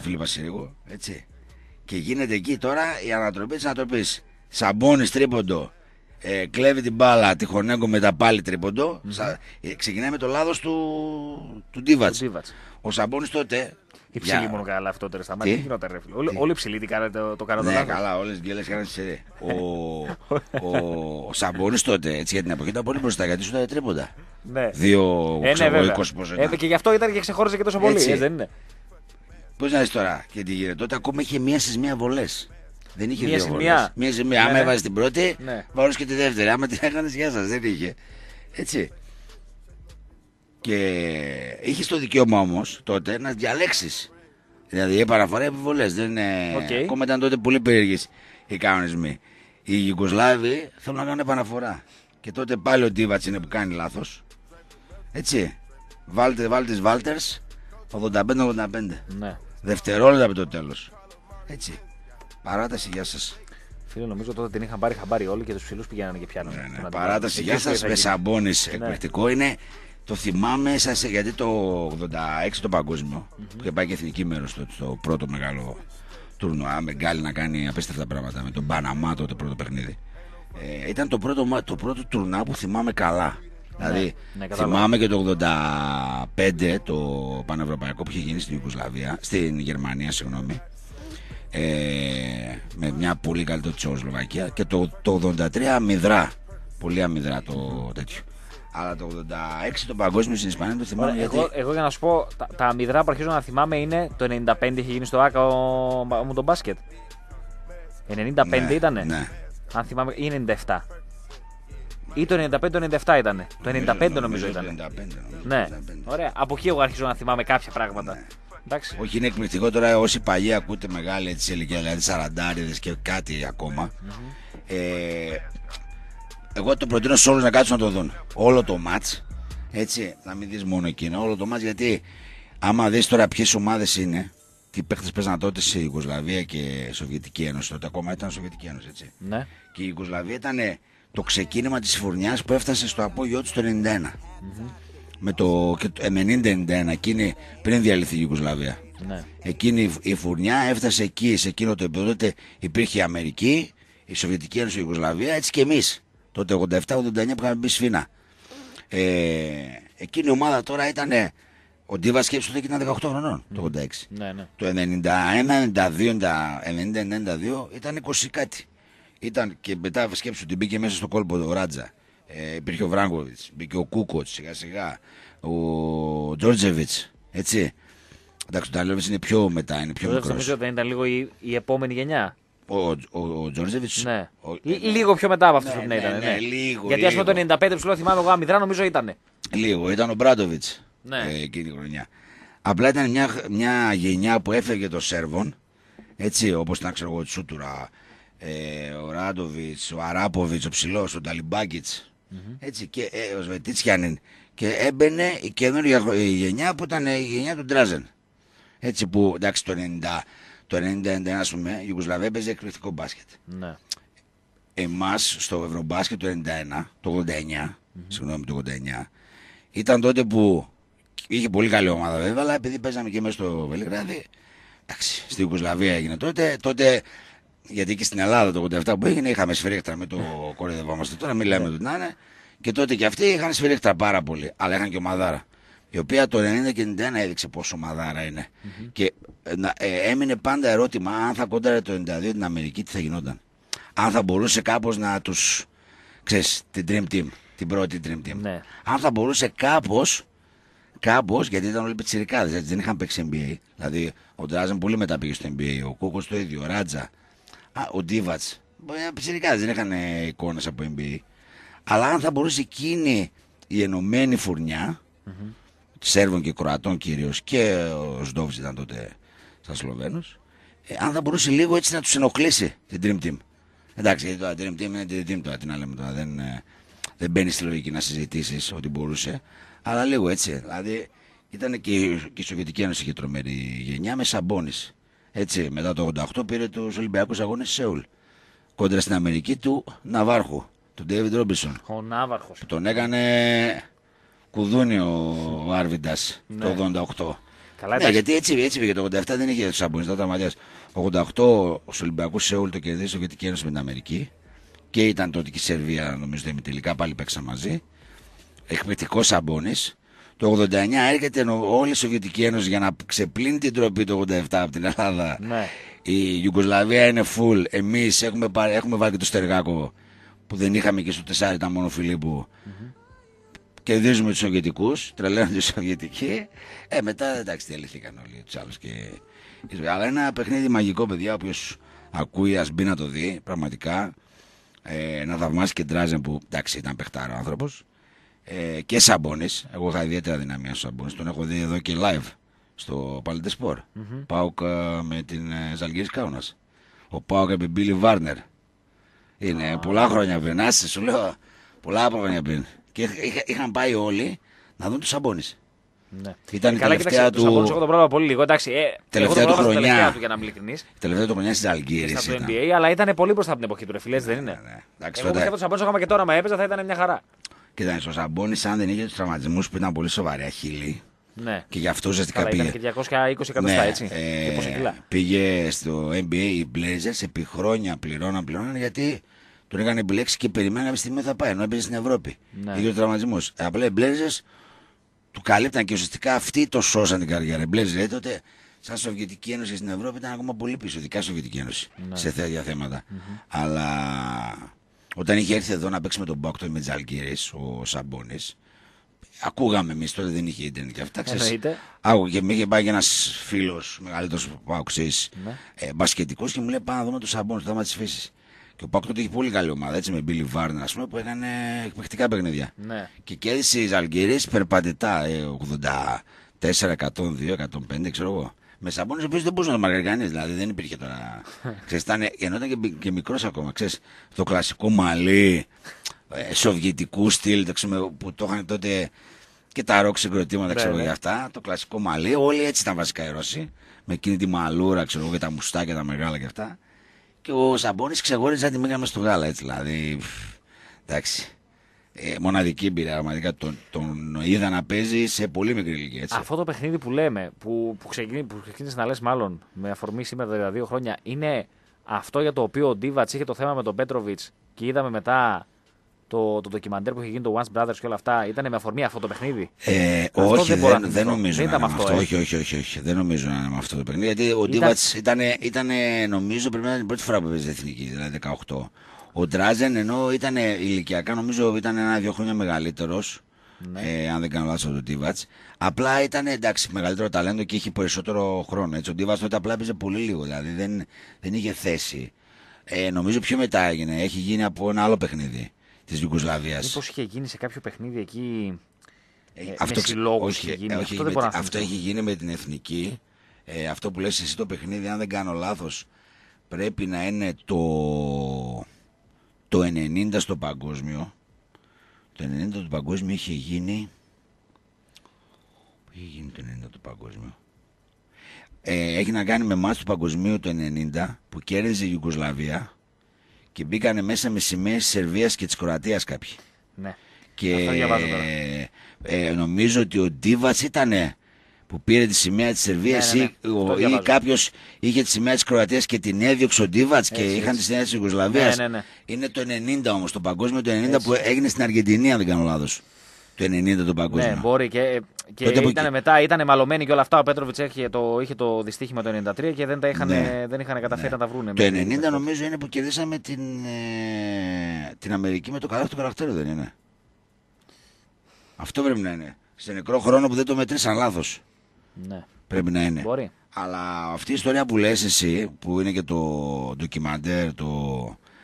Έτσι. Και γίνεται εκεί τώρα η ανατροπή της ανατροπής. Σαμπόνι τρίποντο. Ε, κλέβει την μπάλα, τυχονέγκο μετά πάλι τρίποντο. Mm-hmm. ξεκινάει με το λάθος του, του Ο Σαμπόνι τότε Υψηλή Για... μόνο καλά αυτό τώρα στα μάτια. Τι γινόταν, ρε φίλε. Όλοι οι ψηλοί τι κάνατε το, το κάνατε. Ναι, καλά, όλες οι γκέλες κάνανε σε. Ο, ο, ο Σαμπόνι τότε, έτσι για την εποχή ήταν πολύ μπροστά γιατί σου ήταν τρίποντα. Ναι. Δύο ε, ναι, 20 ε, και γι' αυτό ήταν και ξεχώριζε και τόσο πολύ, έτσι. Ε, δεν είναι. Πώς να δεις τώρα και τι γίνεται. Τότε ακόμα είχε μία στι μία βολές. Δεν είχε μία δύο βολές. Μία ζημιά. Ναι, Άμα ναι. έβαζε την πρώτη, ναι. και τη δεύτερη. Άμα την έκανες, γεια σας, δεν είχε. Έτσι. Και είχες το δικαίωμα όμως τότε να διαλέξεις. Δηλαδή η παραφορά επιβολές. Δεν είναι... okay. Ακόμα ήταν τότε πολύ περίεργες οι κανονισμοί. Οι Ιουγκοσλάβοι θέλουν να κάνουν επαναφορά. Και τότε πάλι ο Ντίβατ είναι που κάνει λάθος. Έτσι. Βάλτε, βάλτε τις 85 85-85. Ναι. Δευτερόλεπτα από το τέλος. Έτσι. Παράταση, γεια σας. Φίλε, νομίζω τότε την είχαν πάρει χαμπάρι όλοι και τους φίλου πηγαίνανε και πιάνανε. Ναι, ναι. Παράταση, γεια σα. Με σαμπόνι ναι. εκπληκτικό είναι. Το θυμάμαι σας, γιατί το 86 το παγκόσμιο mm που είχε πάει και εθνική μέρος στο, στο πρώτο μεγάλο τουρνουά με γκάλι να κάνει απίστευτα πράγματα με τον Παναμά το πρώτο παιχνίδι. Ε, ήταν το πρώτο, το πρώτο τουρνά που θυμάμαι καλά. δηλαδή ναι, ναι, θυμάμαι και το 85 το Πανευρωπαϊκό που είχε γίνει στην στην Γερμανία συγγνώμη. Ε, με μια πολύ καλή τότε Σλοβακία και το, το 83 αμυδρά. Πολύ αμυδρά το τέτοιο. Αλλά το 86 το παγκόσμιο στην Ισπανία το θυμάμαι. εγώ, εγώ για να σου πω, τα, τα αμυδρά που αρχίζω να θυμάμαι είναι το 95 είχε γίνει στο ΑΚΑ μου το μπάσκετ. 95 ναι, ήτανε. Ναι. Αν θυμάμαι, ή 97. Ή το 95 το 97 ήταν. Το 95 νομίζω, ήταν. ναι. Ωραία. Από εκεί εγώ αρχίζω να θυμάμαι κάποια πράγματα. Ναι. Όχι, είναι εκπληκτικό τώρα όσοι παλιοί ακούτε μεγάλη έτσι ηλικία, δηλαδή 40 και κάτι Ε, εγώ το προτείνω σε όλους να κάτσουν να το δουν. Όλο το ματ. Έτσι, να μην δεις μόνο εκείνο. Όλο το ματ γιατί άμα δεις τώρα ποιες ομάδες είναι, τι παίχτες παίζαν τότε σε Ιγκοσλαβία και Σοβιετική Ένωση. Τότε ακόμα ήταν Σοβιετική Ένωση, έτσι. Ναι. Και η Ιγκοσλαβία ήταν το ξεκίνημα της φουρνιάς που έφτασε στο απόγειό της το 91. Mm-hmm. Με το 90-91, εκείνη πριν διαλυθεί η Ιγκοσλαβία. Ναι. Εκείνη η φουρνιά έφτασε εκεί, σε εκείνο το επίπεδο. Τότε υπήρχε η Αμερική, η Σοβιετική Ένωση, η Ιουγκοσλαβία, έτσι και εμείς. Τότε 87-89 που είχαμε μπει σφίνα. Ε, εκείνη η ομάδα τώρα ήταν. Ο Ντίβας σκέψη ότι ήταν 18 χρονών το 86. Ναι, ναι. Το 91-92 ήταν 20 κάτι. Ήταν και μετά σκέψη ότι μπήκε μέσα στο κόλπο του Ράτζα. Ε, υπήρχε ο Βράγκοβιτ, μπήκε ο Κούκοτ σιγά σιγά. Ο Τζόρτζεβιτ. Έτσι. Εντάξει, ο είναι πιο μετά, είναι πιο μικρό. Δεν ήταν λίγο η, η επόμενη γενιά. Ο, ο, ο Τζόρτζεβιτ. Ναι. Ο, ε, ναι. λίγο πιο μετά από αυτό ναι, που ναι, ήταν. Ναι, ναι. Λίγο, Γιατί ας πούμε το 95 ψηλό θυμάμαι εγώ αμυδρά νομίζω ήταν. Λίγο, ήταν ο Μπράντοβιτ ναι. ε, εκείνη τη χρονιά. Απλά ήταν μια, μια γενιά που έφευγε το Σέρβον. Έτσι, όπως ήταν ξέρω εγώ Τσούτουρα, ε, ο Ράντοβιτ, ο Αράποβιτ, ο ψηλός, ο Νταλιμπάκιτ. Mm -hmm. Έτσι, και ε, ο Σβετίτσιανεν. Και έμπαινε η καινούργια γενιά που ήταν ε, η γενιά του Ντράζεν. Έτσι που εντάξει το 90 το 1991, ας πούμε, η Ιουγκοσλαβία παίζει εκπληκτικό μπάσκετ. Ναι. Εμάς στο Ευρωμπάσκετ το 91, το 89, mm-hmm. συγγνώμη, το 89, ήταν τότε που είχε πολύ καλή ομάδα βέβαια, αλλά επειδή παίζαμε και μέσα στο Βελιγράδι, εντάξει, στην Ιουγκοσλαβία έγινε τότε. Τότε, γιατί και στην Ελλάδα το 87 που έγινε, είχαμε σφυρίχτρα, με το ναι. μα. τώρα, μιλάμε λέμε ναι. τον να Και τότε και αυτοί είχαν σφυρίχτρα πάρα πολύ, αλλά είχαν και ομαδάρα η οποία το 90 και 91 έδειξε πόσο μαδάρα Και ε, ε, έμεινε πάντα ερώτημα αν θα κόντραρε το 92 την Αμερική, τι θα γινόταν. Αν θα μπορούσε κάπως να τους ξέρεις, την Dream Team, την πρώτη Dream Team. Ναι. Αν θα μπορούσε κάπως, κάπως, γιατί ήταν όλοι πετσυρικάδε, έτσι δεν είχαν παίξει NBA. Δηλαδή, ο Ντράζεν πολύ μετά πήγε στο NBA, ο Κούκος το ίδιο, ο Ράτζα, ο Ντίβατ. Ε, πετσυρικάδε δεν είχαν ε, εικόνες από NBA. Αλλά αν θα μπορούσε εκείνη η ενωμένη Σέρβων και Κροατών κυρίως και ο Σντόβ ήταν τότε σαν Σλοβαίνος. Ε, αν θα μπορούσε λίγο έτσι να τους ενοχλήσει την Dream Team. Εντάξει, γιατί το Dream Team είναι Dream Team τώρα, τι να λέμε τώρα. Δεν, ε, δεν μπαίνει στη λογική να συζητήσεις ότι μπορούσε. Αλλά λίγο έτσι. Δηλαδή ήταν και, και η Σοβιετική Ένωση είχε τρομερή γενιά με σαμπόνι. Έτσι, μετά το 88 πήρε τους Ολυμπιακούς Αγώνες Σεούλ. Κόντρα στην Αμερική του Ναβάρχου, του Ντέιβιντ Ρόμπισον. Ο Ναβάρχο. Τον έκανε κουδούνι ο Άρβιντας ναι. το 88. Καλά, ναι, γιατί έτσι, έτσι το 87, δεν είχε τους αμπονιστέ Το 88 στου Ολυμπιακού Σεούλ το κερδίζει η Σοβιετική Ένωση με την Αμερική. Και ήταν τότε και η Σερβία, νομίζω, ότι τελικά πάλι παίξα μαζί. Εκπληκτικός αμπόνι. Το 89 έρχεται όλη η Σοβιετική Ένωση για να ξεπλύνει την τροπή το 87 από την Ελλάδα. Ναι. Η Ιουγκοσλαβία είναι full. Εμείς έχουμε, έχουμε βάλει και το Στεργάκο που δεν είχαμε και στο τεσάρι, ήταν μόνο Φιλίππου. Mm κερδίζουμε τους Σοβιετικούς, τρελαίνονται οι Σοβιετικοί. Ε, μετά εντάξει, διαλυθήκαν όλοι τους άλλους. Και... Αλλά ένα παιχνίδι μαγικό, παιδιά. Όποιος ακούει, ας μπει να το δει, πραγματικά. Ε, να θαυμάσει και Ντράζεν που εντάξει ήταν παιχτάρο άνθρωπος. Ε, και Σαμπόνι. Εγώ είχα ιδιαίτερα δυναμία στου Σαμπόνι. Τον έχω δει εδώ και live στο Παλέντε Σπορ. Mm -hmm. Πάω με την ε, Ζαλγίρης Κάουνας. Ο Πάοκ επί Μπίλι Βάρνερ. Είναι πολλά χρόνια πριν. Άσε, σου λέω. Πολλά χρόνια πριν. Και είχαν πάει όλοι να δουν τους Σαμπόνι. Ναι. Ήταν η ε, τελευταία του. Σαμπόνι, εγώ το πρόβλημα πολύ λίγο. Εντάξει, ε, τελευταία του χρονιά. Τελευταία του, για να είμαι Τελευταία του χρονιά στην Αλγύρια. Στην NBA, αλλά ήταν πολύ μπροστά από την εποχή του. Ρεφιλέ δεν ναι, είναι. Ναι, ναι. Εντάξει, εγώ πιστεύω ότι ο ακόμα και τώρα, μα έπαιζα, θα ήταν μια χαρά. Κοίτα, ο Σαμπόνι, αν δεν είχε τους τραυματισμούς που ήταν πολύ σοβαρή χείλη. Ναι. Και γι' αυτό ουσιαστικά Καλά, πήγε. Και 220 εκατοστά, ναι, έτσι. Ε, και πήγε στο NBA οι Blazers επί χρόνια πληρώναν, πληρώναν γιατί τον είχαν επιλέξει και περιμέναμε τη στιγμή θα πάει, ενώ έπαιζε στην Ευρώπη. Ναι. ο τραυματισμό. Απλά οι Μπλέζε του καλύπταν και ουσιαστικά αυτοί το σώσαν την καριέρα. Οι Μπλέζε δηλαδή, λέει τότε, σαν Σοβιετική Ένωση στην Ευρώπη ήταν ακόμα πολύ πίσω, ειδικά Σοβιετική Ένωση ναι. σε τέτοια θέματα. Mm-hmm. Αλλά όταν είχε έρθει εδώ να παίξει με τον Μπόκτο με Τζαλγκύρη, ο Σαμπόνη, ακούγαμε εμείς τότε δεν είχε ίντερνετ και αυτά. Ξέρετε. άκου και με είχε πάει ένας φίλος μεγαλύτερος που ξέρει, ναι. ε, μπασκετικός και μου λέει: Πάμε να δούμε τους Σαμπόνη, το θέμα της φύσης. Και ο Πάουκ τότε είχε πολύ καλή ομάδα, έτσι, με Μπίλι Βάρνα, ας πούμε, που έκανε εκπληκτικά παιχνίδια. Ναι. Και κέρδισε η Αλγερία περπατητά, 84, 102, 105, ξέρω εγώ. Με σαμπόνε οι οποίο δεν μπορούσαν να μαργαρεί κανείς, δηλαδή δεν υπήρχε τώρα. ξέρεις, ήταν, ενώ ήταν και, και μικρός ακόμα, ξέρεις, το κλασικό μαλλί, ε, σοβιετικού στυλ, το που το είχαν τότε και τα ροκ συγκροτήματα, ναι, ξέρω εγώ ναι. για αυτά. Το κλασικό μαλλί, όλοι έτσι ήταν βασικά οι Ρώσοι. Με εκείνη τη μαλούρα, ξέρω εγώ, και τα μουστάκια τα μεγάλα και αυτά και ο Σαμπόνη ξεγόριζε σαν τη μήγαμε στο γάλα. Έτσι, δηλαδή. Εντάξει. Ε, μοναδική εμπειρία, πραγματικά τον, τον είδα να παίζει σε πολύ μικρή ηλικία. Έτσι. Αυτό το παιχνίδι που λέμε, που, που, ξεκίνησε να λες, μάλλον με αφορμή σήμερα τα δηλαδή, δύο χρόνια, είναι αυτό για το οποίο ο Ντίβατ είχε το θέμα με τον Πέτροβιτ και είδαμε μετά το, το ντοκιμαντέρ που είχε γίνει το Once Brothers και όλα αυτά ήταν με αφορμή αυτό το παιχνίδι. Ε, όχι, δεν, δεν, δεν νομίζω δεν να είναι αυτό. Ε. Όχι, όχι, όχι, όχι, Δεν νομίζω να είναι με αυτό το παιχνίδι. Γιατί ο Ντίβατ ήταν, ήταν, νομίζω, πρέπει να ήταν η πρώτη φορά που έπαιζε εθνική, δηλαδή 18. Ο Ντράζεν ενώ ήταν ηλικιακά, νομίζω ήταν ένα-δύο χρόνια μεγαλύτερος. Ναι. Ε, αν δεν κάνω λάθος, ο Ντίβατ. Απλά ήταν εντάξει, μεγαλύτερο ταλέντο και είχε περισσότερο χρόνο. Έτσι. Ο Ντίβατ τότε απλά έπαιζε πολύ λίγο, δηλαδή δεν, δεν είχε θέση. Ε, νομίζω πιο μετά έγινε. Έχει γίνει από ένα άλλο παιχνίδι της Ιουγκοσλαβίας. Μήπως είχε γίνει σε κάποιο παιχνίδι εκεί. αυτό, με συλλόγους αυτό, έχει γίνει με την εθνική. Ε. Ε, αυτό που λες εσύ το παιχνίδι, αν δεν κάνω λάθος, πρέπει να είναι το, το 90 στο παγκόσμιο. Το 90 το παγκόσμιο είχε γίνει... Πού είχε γίνει το 90 το παγκόσμιο... Ε, έχει να κάνει με εμά του παγκοσμίου το 90 που κέρδιζε η Ιουγκοσλαβία και μπήκανε μέσα με σημαίες της Σερβίας και της Κροατίας κάποιοι. Ναι. Και Αυτό Ε, νομίζω ότι ο Ντίβατ ήτανε που πήρε τη σημαία της Σερβίας ναι, ναι, ή, ναι. ή κάποιος είχε τη σημαία της Κροατίας και την έδιωξε ο Ντίβατ και έτσι. είχαν τη σημαία της ναι. Είναι το 90 όμως, το παγκόσμιο το 90 που έγινε στην Αργεντινή, αν δεν κάνω λάθος. Το 90 τον παγκόσμιο. Ναι, μπορεί και, και ήταν, μετά ήταν μαλωμένοι και όλα αυτά. Ο Πέτροβιτ είχε το, είχε το δυστύχημα το 93 και δεν, τα είχαν, ναι, δεν είχαν καταφέρει ναι. να τα βρούνε. Το 90 νομίζω είναι που κερδίσαμε την, ε, την Αμερική με το καλάθι του καρακτήρου, δεν είναι. Αυτό πρέπει να είναι. Σε νεκρό χρόνο που δεν το μετρήσαν λάθος. Ναι. Πρέπει να είναι. Μπορεί. Αλλά αυτή η ιστορία που λες εσύ, που είναι και το ντοκιμαντέρ, το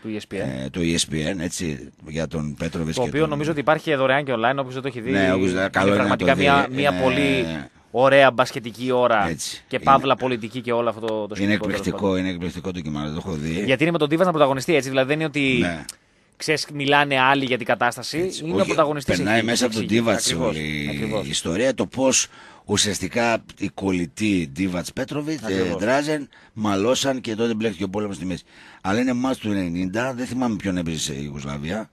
του ESPN. Ε, το ESPN, έτσι, για τον Βεσκέτο. Το οποίο νομίζω ότι υπάρχει δωρεάν και online, όπως δεν το έχει δει. Ναι, καλό είναι πραγματικά μια, μια ε, πολύ ε, ωραία μπασχετική ώρα έτσι. και παύλα είναι... πολιτική και όλο αυτό το, το Είναι εκπληκτικό, είναι εκπληκτικό το κείμενο, το έχω δει. Γιατί είναι με τον Τίβας να πρωταγωνιστεί έτσι, δηλαδή δεν είναι ότι. Ναι. Ξέρεις, μιλάνε άλλοι για την κατάσταση. Έτσι, είναι όχι, ο πρωταγωνιστής. Περνάει μέσα από τον Τίβατ η ιστορία, το πώς Ουσιαστικά οι κολλητοί Ντίβατ Πέτροβιτ, ε, Ντράζεν, μαλώσαν και τότε μπλέχτηκε ο πόλεμος στη μέση. Αλλά είναι μάτι του 90, δεν θυμάμαι ποιον έπαιζε η Ιουγκοσλαβία,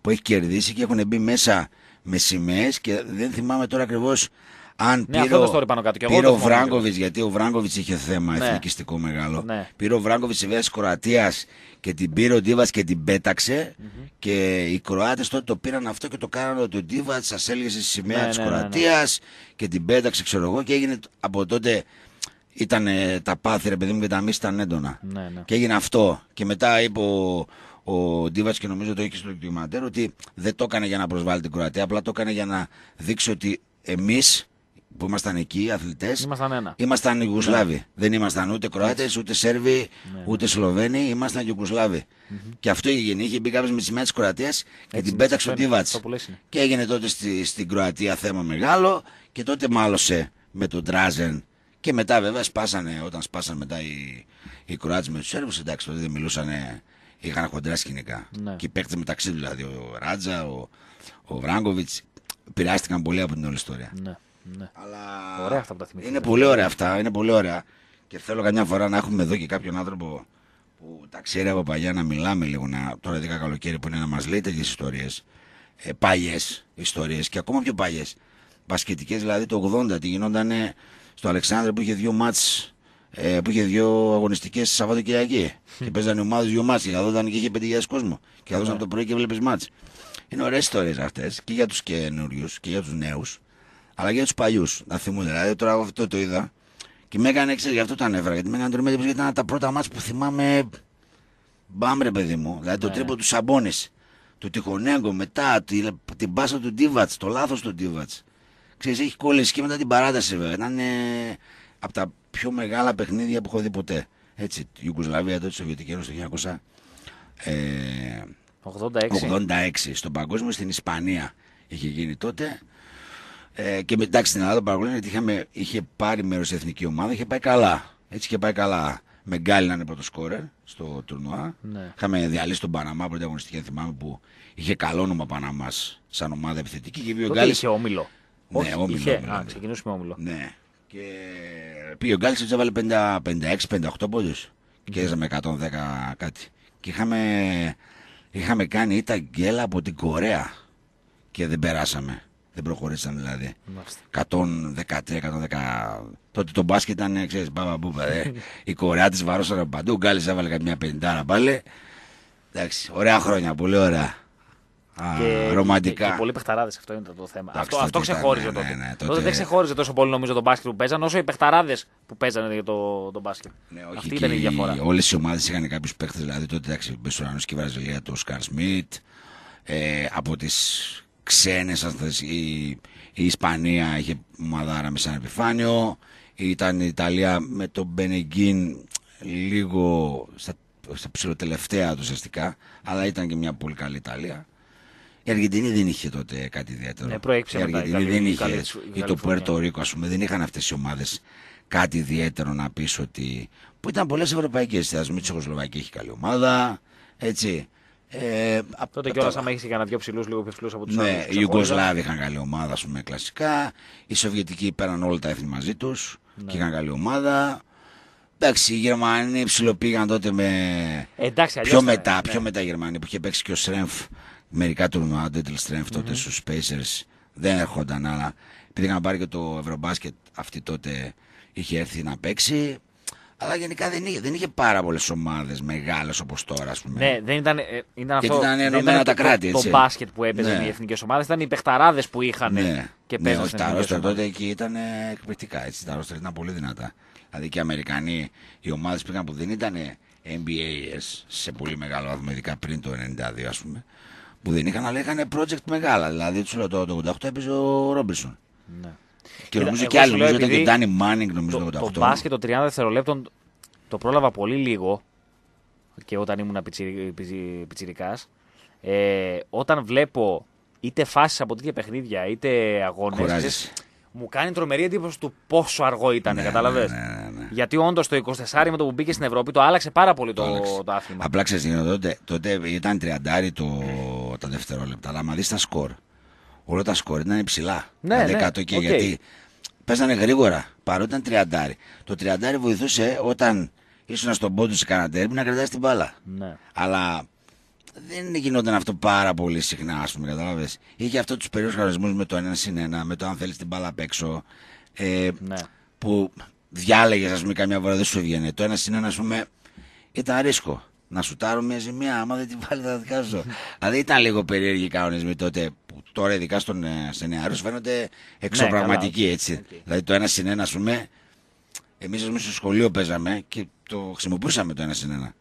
που έχει κερδίσει και έχουν μπει μέσα με σημαίες και δεν θυμάμαι τώρα ακριβώς αν ναι, πήρε ο, πάνω Βράγκοβιτ, γιατί ο Βράγκοβιτ είχε θέμα ναι. εθνικιστικό μεγάλο. Ναι. Πήρε ο Βράγκοβιτ της Κροατίας και την πήρε ο Ντίβας και την πεταξε Και οι Κροάτες τότε το πήραν αυτό και το κάνανε ότι ο Ντίβας σας έλεγε στη σημαία ναι, της ναι, ναι, ναι. Κροατίας και την πέταξε, ξέρω εγώ. Και έγινε από τότε. Ήταν τα πάθη, ρε παιδί μου, και τα μισή ήταν έντονα. Και έγινε αυτό. Και μετά είπε ο, ο Ντίβας και νομίζω το είχε στο ντοκιμαντέρ ότι δεν το έκανε για να προσβάλλει την Κροατία, απλά το έκανε για να δείξει ότι εμείς που ήμασταν εκεί, αθλητές. Ήμασταν ένα. Ήμασταν ναι. Ιουγκοσλάβοι. Ναι. Δεν ήμασταν ούτε Κροάτες, ούτε Σέρβοι, ναι, ούτε Σλοβαίνοι. Ήμασταν Ιουγκοσλάβοι. Mm-hmm. Και αυτό είχε γίνει. Είχε μπει κάποιος με τη σημαία της Κροατίας και την πέταξε ο Ντίβατ. Και έγινε τότε στη, στην Κροατία θέμα μεγάλο και τότε μάλωσε με τον Τράζεν. Και μετά βέβαια σπάσανε, όταν σπάσαν μετά οι, οι Κροάτες με τους Σέρβους, εντάξει, τότε δεν μιλούσαν, είχαν χοντρά σκηνικά. Ναι. Και οι μεταξύ του, δηλαδή ο Ράτζα, ο, ο Βράγκοβιτ, Πειράστηκαν πολύ από την όλη ιστορία. Ναι. Ναι. Αλλά... Ωραία αυτά που τα θυμηθείτε. Είναι πολύ ωραία αυτά, είναι πολύ ωραία. Και θέλω καμιά φορά να έχουμε εδώ και κάποιον άνθρωπο που τα ξέρει από παλιά να μιλάμε λίγο. Να... Τώρα, ειδικά καλοκαίρι που είναι να μας λέει τέτοιες ιστορίες. Ε, παλιές ιστορίες και ακόμα πιο παλιές. Μπασκετικές δηλαδή το 80 τι γινόταν στο Αλεξάνδρου που είχε δύο μάτς ε, που είχε δύο αγωνιστικές Σαββατοκυριακή. Και παίζανε ομάδες δύο μάτς και καθόταν και είχε 5.000 κόσμο. Και καθόταν ναι. από το πρωί και βλέπεις μάτς. Είναι ωραίες ιστορίες αυτές και για τους καινούριους και για τους νέους αλλά και για τους παλιούς να θυμούνται. Δηλαδή τώρα αυτό το είδα και με έκανε, ξέρεις, γι' αυτό το ανέβρα. Γιατί με έκανε τρομερή γιατί ήταν τα πρώτα μάτια που θυμάμαι. Μπαμ παιδί μου. Δηλαδή το ναι. τρίπο του Σαμπόνι, του Τιχονέγκο, μετά την πάσα του Ντίβατ, το λάθος του Ντίβατ. Ξέρετε, έχει κόλληση και μετά την παράταση βέβαια. Ήταν ε, από τα πιο μεγάλα παιχνίδια που έχω δει ποτέ. Έτσι, η Ιουγκοσλαβία τότε, Σοβιετική Ένωση το 1986. 86. 86 στον παγκόσμιο, στην Ισπανία είχε γίνει τότε. Ε, και εντάξει στην Ελλάδα παρακολουθώ γιατί είχε πάρει μέρος η εθνική ομάδα, είχε πάει καλά. Έτσι είχε πάει καλά. Με Γκάλι να είναι πρώτος σκόρε στο τουρνουά. Ναι. Είχαμε διαλύσει τον Παναμά πρώτη αγωνιστική, θυμάμαι που είχε καλό όνομα Παναμάς σαν ομάδα επιθετική. Και ο Γκάλι. Είχε όμιλο. Ναι, όμιλο. Είχε, όμιλο α, ναι. ξεκινήσουμε όμιλο. Ναι. Και πήγε ο Γκάλι και έβαλε 56-58 πόντου. Και έζαμε 110 κάτι. Και είχαμε, είχαμε κάνει ήττα γκέλα από την Κορέα. Και δεν περάσαμε. Δεν προχωρήσαν δηλαδή. 113-110. Τότε το μπάσκετ ήταν, ξέρεις, μπαμπα μπούπα. Ε. Οι τη βαρώσαν παντού. Γκάλε έβαλε καμιά πεντάρα πάλι. Εντάξει, ωραία χρόνια, πολύ ωραία. Και, ρομαντικά. Και, και πολλοί παιχταράδες αυτό είναι το θέμα. αυτό, τότε αυτό ξεχώριζε ναι, ναι, τότε. τότε. δεν ξεχώριζε τόσο πολύ νομίζω το μπάσκετ που παίζαν, όσο οι παιχταράδες που παίζανε για το, το μπάσκετ. Ναι, όχι, Αυτή ήταν η διαφορά. Όλες οι ομάδες είχαν κάποιους παίχτες, δηλαδή τότε εντάξει, Μπεσουρανός και η Βραζιλία, το Σκαρ Σμιτ. Ε, από τις ξένες η, η Ισπανία είχε μαδάρα με σαν επιφάνιο ήταν η Ιταλία με τον Μπενεγκίν λίγο στα, στα ψηλοτελευταία του ουσιαστικά αλλά ήταν και μια πολύ καλή Ιταλία η Αργεντινή δεν είχε τότε κάτι ιδιαίτερο. Ναι, η Αργεντινή δεν είχε. ή το Πουέρτο Ρίκο, ας πούμε, δεν είχαν αυτές οι ομάδες κάτι ιδιαίτερο να πεις ότι. που ήταν πολλές ευρωπαϊκές. Η Τσεχοσλοβακία έχει καλή ομάδα. Έτσι. Ε, από Τότε κιόλα, άμα είχε κανένα δυο ψηλούς, λίγο πιο ψηλούς από τους ναι, Οι Ιουγκοσλάβοι είχαν καλή ομάδα, ας πούμε, κλασικά. Οι Σοβιετικοί πέραν όλα τα έθνη μαζί τους ναι. και είχαν καλή ομάδα. Εντάξει, οι Γερμανοί ψηλοπήγαν τότε με. Ε, εντάξει, πιο μετά, ναι. πιο μετά οι Γερμανοί που είχε παίξει και ο στρέμφ, μερικά τουρνουά, ο στρεμφ Στρέμφ τότε mm-hmm. στους spacers Δεν έρχονταν, αλλά επειδή είχαν πάρει και το Ευρωμπάσκετ, αυτή τότε είχε έρθει να παίξει. Αλλά γενικά δεν είχε, δεν είχε πάρα πολλές ομάδες μεγάλες όπως τώρα, ας πούμε. Ναι, δεν ήταν. Ε, ήταν αυτό, ήταν ενωμένα τα κράτη. Το, το μπάσκετ που έπαιζαν ναι. οι εθνικές ομάδες ήταν οι παιχταράδες που είχαν. Ναι. Και ναι, όχι, τα ρόστερ τότε εκεί ήταν ε, εκπληκτικά. Έτσι, τα ρόστερ ήταν πολύ δυνατά. Δηλαδή και οι Αμερικανοί, οι ομάδες πήγαν που δεν ήταν NBA σε πολύ μεγάλο βαθμό, ειδικά πριν το 92, ας πούμε. Που δεν είχαν, αλλά είχαν project μεγάλα. Δηλαδή, τους λέω το 88 έπαιζε ο Ρόμπινσον. Ναι. Και νομίζω και άλλοι. Νομίζω και ο Ντάνι Μάνινγκ, νομίζω το, το, το μπάσκετ 30 δευτερολέπτων το πρόλαβα πολύ λίγο και όταν ήμουν πιτσιρικάς. Ε, όταν βλέπω είτε φάσεις από τέτοια παιχνίδια είτε αγώνες. Μου κάνει τρομερή εντύπωση του πόσο αργό ήταν, ναι, κατάλαβες. Ναι, ναι, ναι. Γιατί όντως το 24 με το που μπήκε στην Ευρώπη το άλλαξε πάρα πολύ το, το, το άθλημα. Απλά ξέρεις, τότε, ήταν 30 το, τα δευτερόλεπτα. Αλλά μα δεις τα σκορ, όλα τα σκόρ ήταν υψηλά. Ναι, ναι. και okay. γιατί παίζανε γρήγορα παρότι ήταν τριαντάρι. Το τριαντάρι βοηθούσε όταν ήσουν στον πόντο σε κανένα τέρμι να κρατάει την μπάλα. Ναι. Αλλά δεν γινόταν αυτό πάρα πολύ συχνά, ας πούμε, κατάλαβες. Είχε αυτό τους περίεργους χαρισμού με το 1 συν 1, με το αν θέλεις την μπάλα απ' έξω. Ε, ναι. Που διάλεγες, ας πούμε, καμιά φορά δεν σου έβγαινε. Το 1 συν 1, ας πούμε, ήταν ρίσκο. Να σου τάρω μια ζημιά, άμα δεν την βάλει θα δικά σου. δηλαδή ήταν λίγο περίεργοι οι κανονισμοί τότε τώρα, ειδικά στον, ε, σε νεαρούς, φαίνονται ναι, εξωπραγματικοί ναι, έτσι. Okay. Δηλαδή το ένα συν ένα, πούμε, εμείς στο σχολείο παίζαμε και το χρησιμοποιούσαμε το ένα συν ένα.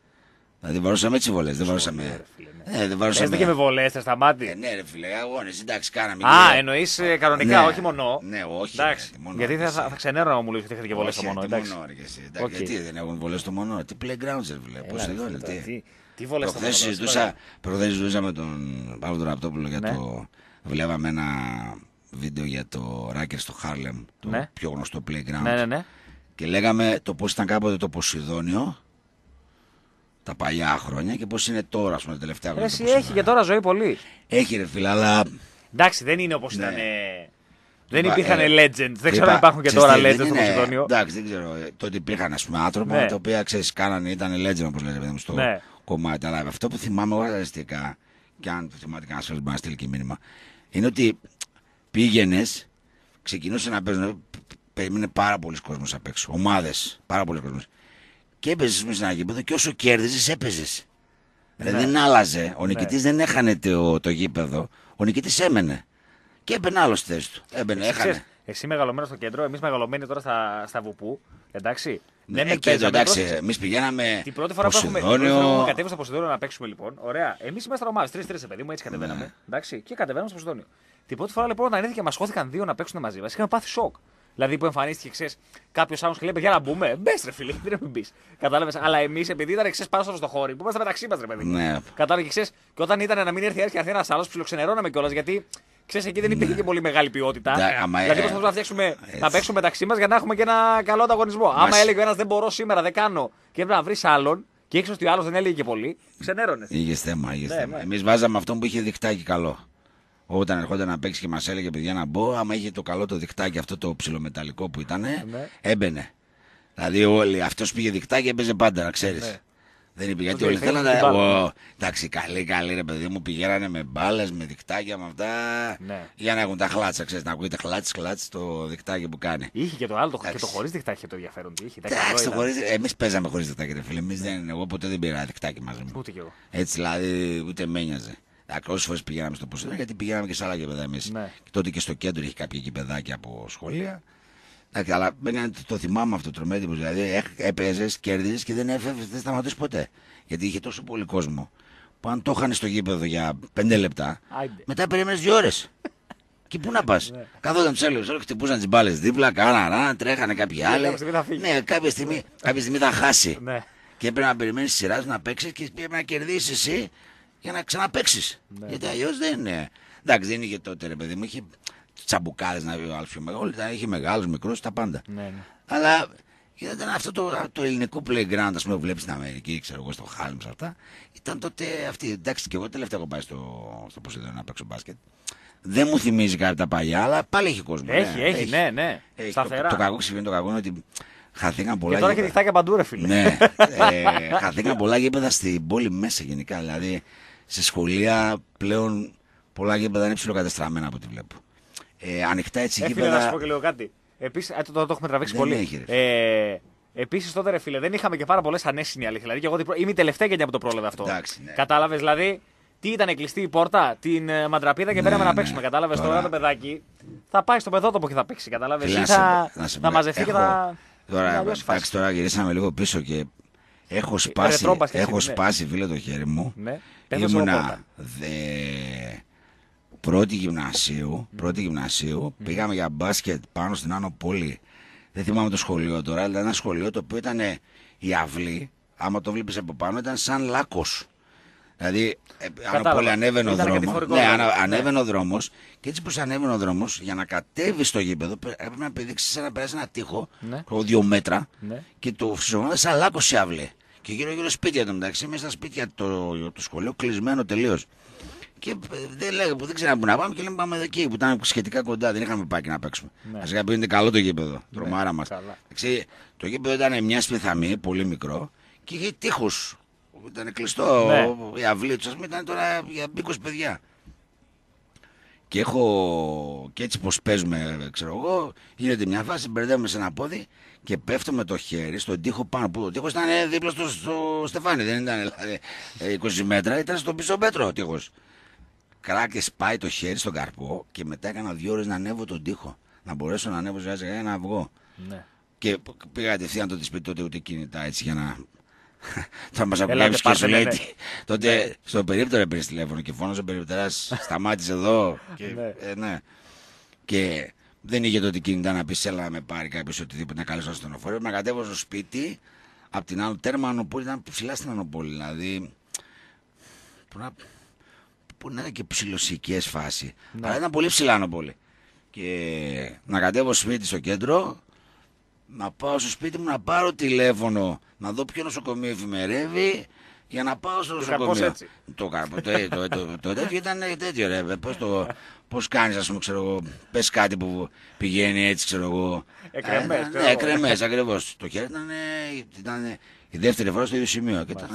Δηλαδή βαρούσαμε έτσι βολές. Ναι. Ε, δεν βαρούσαμε. Ναι, δεν βαρούσαμε. Έστε και με βολές, θα σταμάτη. Ε, ναι, ρε φίλε, αγώνες, εντάξει, κάναμε. Α, εννοείς ε, κανονικά, ναι, όχι μονό. Ναι, όχι. Εντάξει, ναι, μόνο, γιατί θα, θα, θα ξενέρω να μου λέει ότι έχετε και βολές στο μονό. Εντάξει. Μονό, εντάξει. Okay. Γιατί δεν έχουν βολές στο μονό. Τι playgrounds, δεν βλέπω. Πώ εδώ, τι. Τι βολές στο μονό. Προχθές συζητούσα με τον Παύλο Ραπτόπουλο για ναι. το Βλέπαμε ένα βίντεο για το Ράκερ στο Χάρλεμ, το ναι. πιο γνωστό playground. Ναι, ναι, ναι. Και λέγαμε το πώς ήταν κάποτε το Ποσειδόνιο τα παλιά χρόνια και πώς είναι τώρα, πούμε, τα τελευταία χρόνια. Έχει και τώρα ζωή πολύ. Έχει ρε φίλε, αλλά... Εντάξει, δεν είναι όπως. ναι. ήταν... Δεν υπήρχαν ε, legends. Δεν ξέρω αν υπάρχουν και τώρα legends στο Ποσειδόνιο. Εντάξει, δεν ξέρω. Ε, Τότε υπήρχαν ας πούμε, άνθρωποι, ναι. τα οποία ξέρεις, κάνανε, ήταν legend όπως λέτε στο ναι. κομμάτι. Αλλά αυτό που θυμάμαι εγώ αριστικά, και αν το θυμάται κανένας, μπορεί να στείλει και μήνυμα είναι ότι πήγαινες, ξεκινούσες να παίζουν. Περίμενε πάρα πολλοί κόσμος απ' έξω. Ομάδες, πάρα πολλοί κόσμος. Και έπαιζες μέσα ένα γήπεδο και όσο κέρδιζες, έπαιζες. Δηλαδή ναι. δεν άλλαζε. Ο ναι. νικητής δεν έχανε το, το γήπεδο. Ο νικητής έμενε. Και έμπαινε άλλος στη θέση του. Έμπαινε, έχανε. Εσύ μεγαλωμένος στο κέντρο, εμείς μεγαλωμένοι τώρα στα, στα βουπού. Εντάξει. Ναι, ε, ε και εντάξει, πρώτη... εμείς πηγαίναμε. Την πρώτη φορά που έχουμε, φορά κατέβει στο Ποσειδόνιο να παίξουμε λοιπόν. Ωραία. Εμείς ήμασταν ομάδε. Τρει-τρει, παιδί μου, έτσι ναι. κατεβαίναμε. Ναι. Εντάξει, και κατεβαίναμε στο Ποσειδόνιο. Την πρώτη φορά λοιπόν όταν ήρθε και μας χώθηκαν δύο να παίξουν μαζί μας, είχαμε πάθει σοκ. Δηλαδή που εμφανίστηκε, ξέρεις, κάποιος άλλος και λέει: Για να μπούμε. Μπες, ρε φίλε, δεν μπεις. Κατάλαβες. Αλλά εμείς επειδή ήταν εξή πάνω στο χώρο, που είμαστε μεταξύ μας, ρε παιδί. Ναι. Κατάλαβες και ξέρεις. Και όταν ήταν να μην έρθει, έρθει ένα άλλος, ψιλοξενερώναμε κιόλας γιατί Ξέρεις, εκεί δεν υπήρχε και πολύ μεγάλη ποιότητα. Ναι, δηλαδή, ε, προσπαθούμε να φτιάξουμε, ε, ε, να παίξουμε μεταξύ μας για να έχουμε και ένα καλό ανταγωνισμό. Άμα έλεγε ο ένας δεν μπορώ σήμερα, δεν κάνω και έπρεπε να βρεις άλλον, και ήξερες ότι ο άλλος δεν έλεγε και πολύ, ξενέρωνες. Είχε θέμα, είχε ναι, θέμα. Ναι. Εμείς βάζαμε αυτόν που είχε δικτάκι καλό. Όταν ερχόταν να παίξει και μας έλεγε παιδιά να μπω, άμα είχε το καλό το δικτάκι αυτό το ψιλομεταλλικό που ήταν, ναι. έμπαινε. Δηλαδή όλοι, αυτός πήγε δικτάκι, έπαιζε πάντα, να ξέρεις. Ναι. Δεν είπε γιατί όλοι θέλανε. Εντάξει, καλή, καλή ρε παιδί μου, πηγαίνανε με μπάλες, με δικτάκια, με αυτά. Ναι. Για να έχουν τα χλάτσα, ξέρεις να ακούγεται χλάτσα, χλάτσα το δικτάκι που κάνει. Είχε και το άλλο, το, και το χωρίς δικτάκι το ενδιαφέρον Εντάξει, το εμείς παίζαμε χωρίς δικτάκι, ρε φίλε. Εμείς δεν, εγώ ποτέ δεν πήρα δικτάκι μαζί μου. Ούτε κι εγώ. Έτσι δηλαδή, ούτε με νοιάζε. Ακόμα φορές πηγαίναμε στο ποσό, ε, γιατί πηγαίναμε και σε άλλα γήπεδα εμείς. Ναι. τότε και στο κέντρο είχε κάποια κυπεδάκια από σχολεία αλλά το θυμάμαι αυτό το τρομέτιμο. Δηλαδή έπαιζες, κέρδιζες και δεν έφευγες, δεν σταματούσες ποτέ. Γιατί είχε τόσο πολύ κόσμο που αν το είχαν στο γήπεδο για πέντε λεπτά, μετά περίμενες δύο ώρες. και πού να πας. Ναι. Καθόταν τους έλεγε, όλοι χτυπούσαν τις μπάλες δίπλα, κάναν τρέχανε κάποιοι ναι, άλλοι. ναι, κάποια στιγμή, ναι. κάποια στιγμή θα χάσει. και έπρεπε να περιμένεις τη σειρά να παίξεις και πρέπει να κερδίσεις εσύ για να ξαναπέξει. Γιατί αλλιώς δεν είναι. Εντάξει, δεν είχε τότε, ρε παιδί μου. Είχε τσαμπουκάδε να βγει ο άλλο μεγάλο. έχει μεγάλους, μικρούς, τα πάντα. Ναι, ναι. Αλλά ήταν αυτό το, το ελληνικό playground, ας πούμε, που βλέπεις στην Αμερική, ξέρω εγώ, στο Χάλμ αυτά. Ήταν τότε αυτή. Εντάξει, και εγώ τελευταία έχω πάει στο, στο Ποσειδόν να παίξω μπάσκετ. Δεν μου θυμίζει κάτι τα παλιά, αλλά πάλι έχει κόσμο. Έχει, ναι. έχει, ναι, ναι. Έχει, Σταθερά. Το, το κακό συμβαίνει το κακό είναι ότι χαθήκαν πολλά. Και τώρα έχει διχτάκια παντού, ρε φίλε. Ναι, ε, χαθήκαν πολλά γήπεδα στην πόλη μέσα γενικά. Δηλαδή σε σχολεία πλέον πολλά γήπεδα είναι ψηλοκατεστραμμένα από ό,τι βλέπω ε, ανοιχτά έτσι γύρω. Ε, γήπεδα. να σου πω και λίγο κάτι. Επίσης, το, το, το, έχουμε τραβήξει δεν πολύ. ε, Επίσης τότε, ρε φίλε, δεν είχαμε και πάρα πολλές ανέσυνε αλήθεια. Δηλαδή, και εγώ είμαι η τελευταία γενιά που το πρόλαβε αυτό. ναι. Κατάλαβες, δηλαδή, τι ήταν κλειστή η πόρτα, την ε, μαντραπίδα και ναι, πέραμε ναι. να παίξουμε. Ναι. Κατάλαβες τώρα... το παιδάκι θα πάει στο παιδότοπο και θα παίξει. Κατάλαβες. θα, να θα μαζευτεί και θα. Τώρα, εντάξει, τώρα γυρίσαμε λίγο πίσω και έχω ε, σπάσει, έχω ναι. σπάσει φίλε, το χέρι μου. Ναι. Ήμουνα. Δε πρώτη γυμνασίου, πρώτη γυμνασίου mm. πήγαμε για μπάσκετ πάνω στην Άνω Πόλη. Δεν θυμάμαι το σχολείο τώρα, αλλά ήταν ένα σχολείο το οποίο ήταν ε, η αυλή. Άμα το βλέπεις από πάνω, ήταν σαν λάκο. Δηλαδή, ανω ε, πολη ανέβαινε ο δρόμο. Ναι, ναι. ναι, ανέβαινε ο δρόμος. Και έτσι πως ανέβαινε ο δρόμος, για να κατέβει στο γήπεδο, έπρεπε να πηδήξεις σαν να περάσει ένα τείχο, ναι. δύο μέτρα, ναι. και το φυσιογνώμη σαν λάκο η αυλή. Και γύρω-γύρω σπίτια ήταν μεταξύ, μέσα στα σπίτια το, το σχολείο κλεισμένο τελείως. Και ε, δεν, λέγα, δεν ξέραμε που να πάμε και λέμε πάμε εκεί που ήταν σχετικά κοντά. Δεν είχαμε πάει και να παίξουμε. Ναι. πούμε είναι καλό το γήπεδο, ναι, τρομάρα μας. Το γήπεδο ήταν μια σπιθαμή, πολύ μικρό και είχε τείχους. Ήταν κλειστό ναι. η αυλή τους, ας πούμε, ήταν τώρα για 20 παιδιά. Και έχω. και έτσι πως παίζουμε, ξέρω εγώ, γίνεται μια φάση, μπερδεύουμε σε ένα πόδι και πέφτω με το χέρι στον τοίχο πάνω. Που το τοίχο ήταν δίπλα στο, στο στεφάνι, δεν ήταν δηλαδή, 20 ε, μέτρα, ήταν στον πίσω μέτρο ο τοίχο κράκ και σπάει το χέρι στον καρπό και μετά έκανα δύο ώρες να ανέβω τον τοίχο. Να μπορέσω να ανέβω σιγά ένα αυγό. Ναι. Και πήγα κατευθείαν τη σπίτι τότε ούτε κινητά έτσι για να. Θα μας αποκλέψει και ναι, ναι. σου λέει. Τότε ναι. στον περίπτωρο έπαιρνε τηλέφωνο και φώναζε ο Σταμάτησε εδώ. Και, ε, ναι. και δεν είχε τότε κινητά να πει: Έλα να με πάρει κάποιος οτιδήποτε να καλέσω στο νοφορείο. Με κατέβω στο σπίτι από την άλλη τέρμα Ανοπόλη. Ήταν ψηλά στην Ανοπόλη. Δηλαδή που να είναι και ψηλοσυκές φάση. Αλλά ναι. ήταν πολύ ψηλάνο πολύ. Και να κατέβω σπίτι στο κέντρο, να πάω στο σπίτι μου να πάρω τηλέφωνο, να δω ποιο νοσοκομείο εφημερεύει για να πάω στο νοσοκομείο. Το έτσι. το, το, το, το, ήταν τέτοιο ρε. Πώς, το, πώς κάνεις πούμε ξέρω πες κάτι που πηγαίνει έτσι ξέρω εγώ. Εκρεμές. Ε, ναι, εκρεμές ακριβώς. Το χέρι ήταν, η δεύτερη φορά στο ίδιο σημείο. Και ήταν,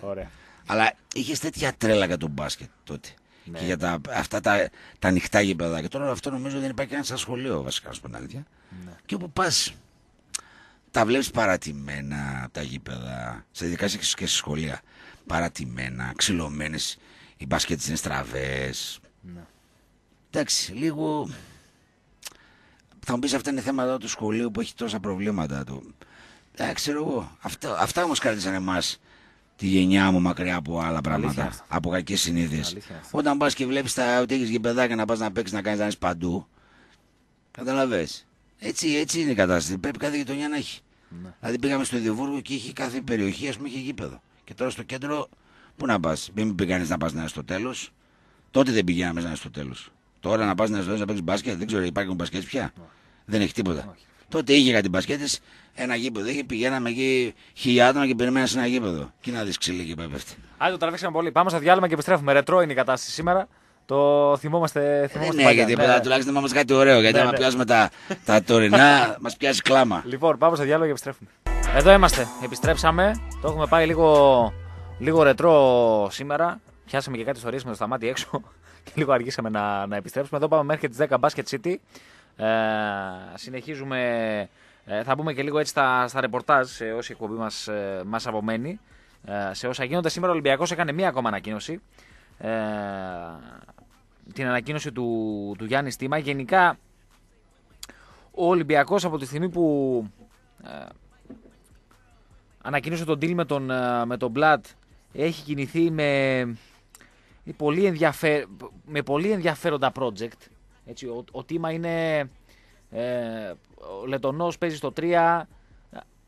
Ωραία. Αλλά είχες τέτοια τρέλα για τον μπάσκετ τότε. Ναι. Και για τα, αυτά τα, τα ανοιχτά γήπεδα. Και τώρα αυτό νομίζω δεν υπάρχει κανένας σχολείο βασικά, να αλήθεια. Ναι. Και όπου πας, τα βλέπεις παρατημένα τα γήπεδα, σε ειδικά και σε σχολεία. Παρατημένα, ξυλωμένες, οι μπάσκετ είναι στραβές. Ναι. Εντάξει, λίγο. Θα μου πεις αυτά είναι θέματα του σχολείου που έχει τόσα προβλήματα του. Ε, ξέρω εγώ. Αυτά, αυτά όμως κάλεσαν εμάς τη γενιά μου μακριά από άλλα πράγματα. Αλήθεια. Από κακές συνήθειες. Όταν πας και βλέπεις ότι έχεις γηπεδάκια να πας να παίξεις, να κάνεις να είσαι παντού. Καταλαβέ. Έτσι, έτσι είναι η κατάσταση. Πρέπει κάθε γειτονιά να έχει. Ναι. Δηλαδή πήγαμε στο Ιδιοβούργο και είχε κάθε περιοχή, ας πούμε, είχε γήπεδο. Και τώρα στο κέντρο, πού να πας. Μην πήγανε να πας να είσαι στο τέλος. Τότε δεν πηγαίναμε να είσαι στο τέλος. Τώρα να πας να είσαι να παίξεις μπάσκετ, δεν ξέρω, υπάρχουν μπασκετ πια. Ναι. Δεν έχει τίποτα. Όχι. Τότε είχε κάτι μπασκέτε, ένα γήπεδο είχε, πηγαίναμε εκεί χιλιάδων και περιμέναμε σε ένα γήπεδο. Και να δεις ξύλι και πέφτει. το τραβήξαμε πολύ. Πάμε στο διάλειμμα και επιστρέφουμε. Ρετρό είναι η κατάσταση σήμερα. Το θυμόμαστε. θυμόμαστε ε, ναι, γιατί ναι, ναι. τουλάχιστον είμαστε κάτι ωραίο. Γιατί ναι, άμα ναι. πιάσουμε τα, τα τωρινά, μας πιάσει κλάμα. Λοιπόν, πάμε στο διάλογο και επιστρέφουμε. Εδώ είμαστε. Επιστρέψαμε. Το έχουμε πάει λίγο, λίγο ρετρό σήμερα. Πιάσαμε και κάτι ιστορίες με το σταμάτι έξω και λίγο αργήσαμε να, να επιστρέψουμε. Εδώ πάμε μέχρι τις 10 Basket City. Ε, συνεχίζουμε, ε, θα μπούμε και λίγο έτσι στα, στα ρεπορτάζ σε όση εκπομπή μας, ε, μας απομένει. Ε, σε όσα γίνονται σήμερα ο Ολυμπιακός έκανε μία ακόμα ανακοίνωση. την ανακοίνωση του, του Γιάννη Στήμα. Γενικά ο Ολυμπιακός από τη στιγμή που ανακοίνωσε τον deal με τον, με τον έχει κινηθεί με, πολύ, με πολύ ενδιαφέροντα project έτσι, ο, Τίμα είναι. Ε, ο Λετωνός παίζει στο 3.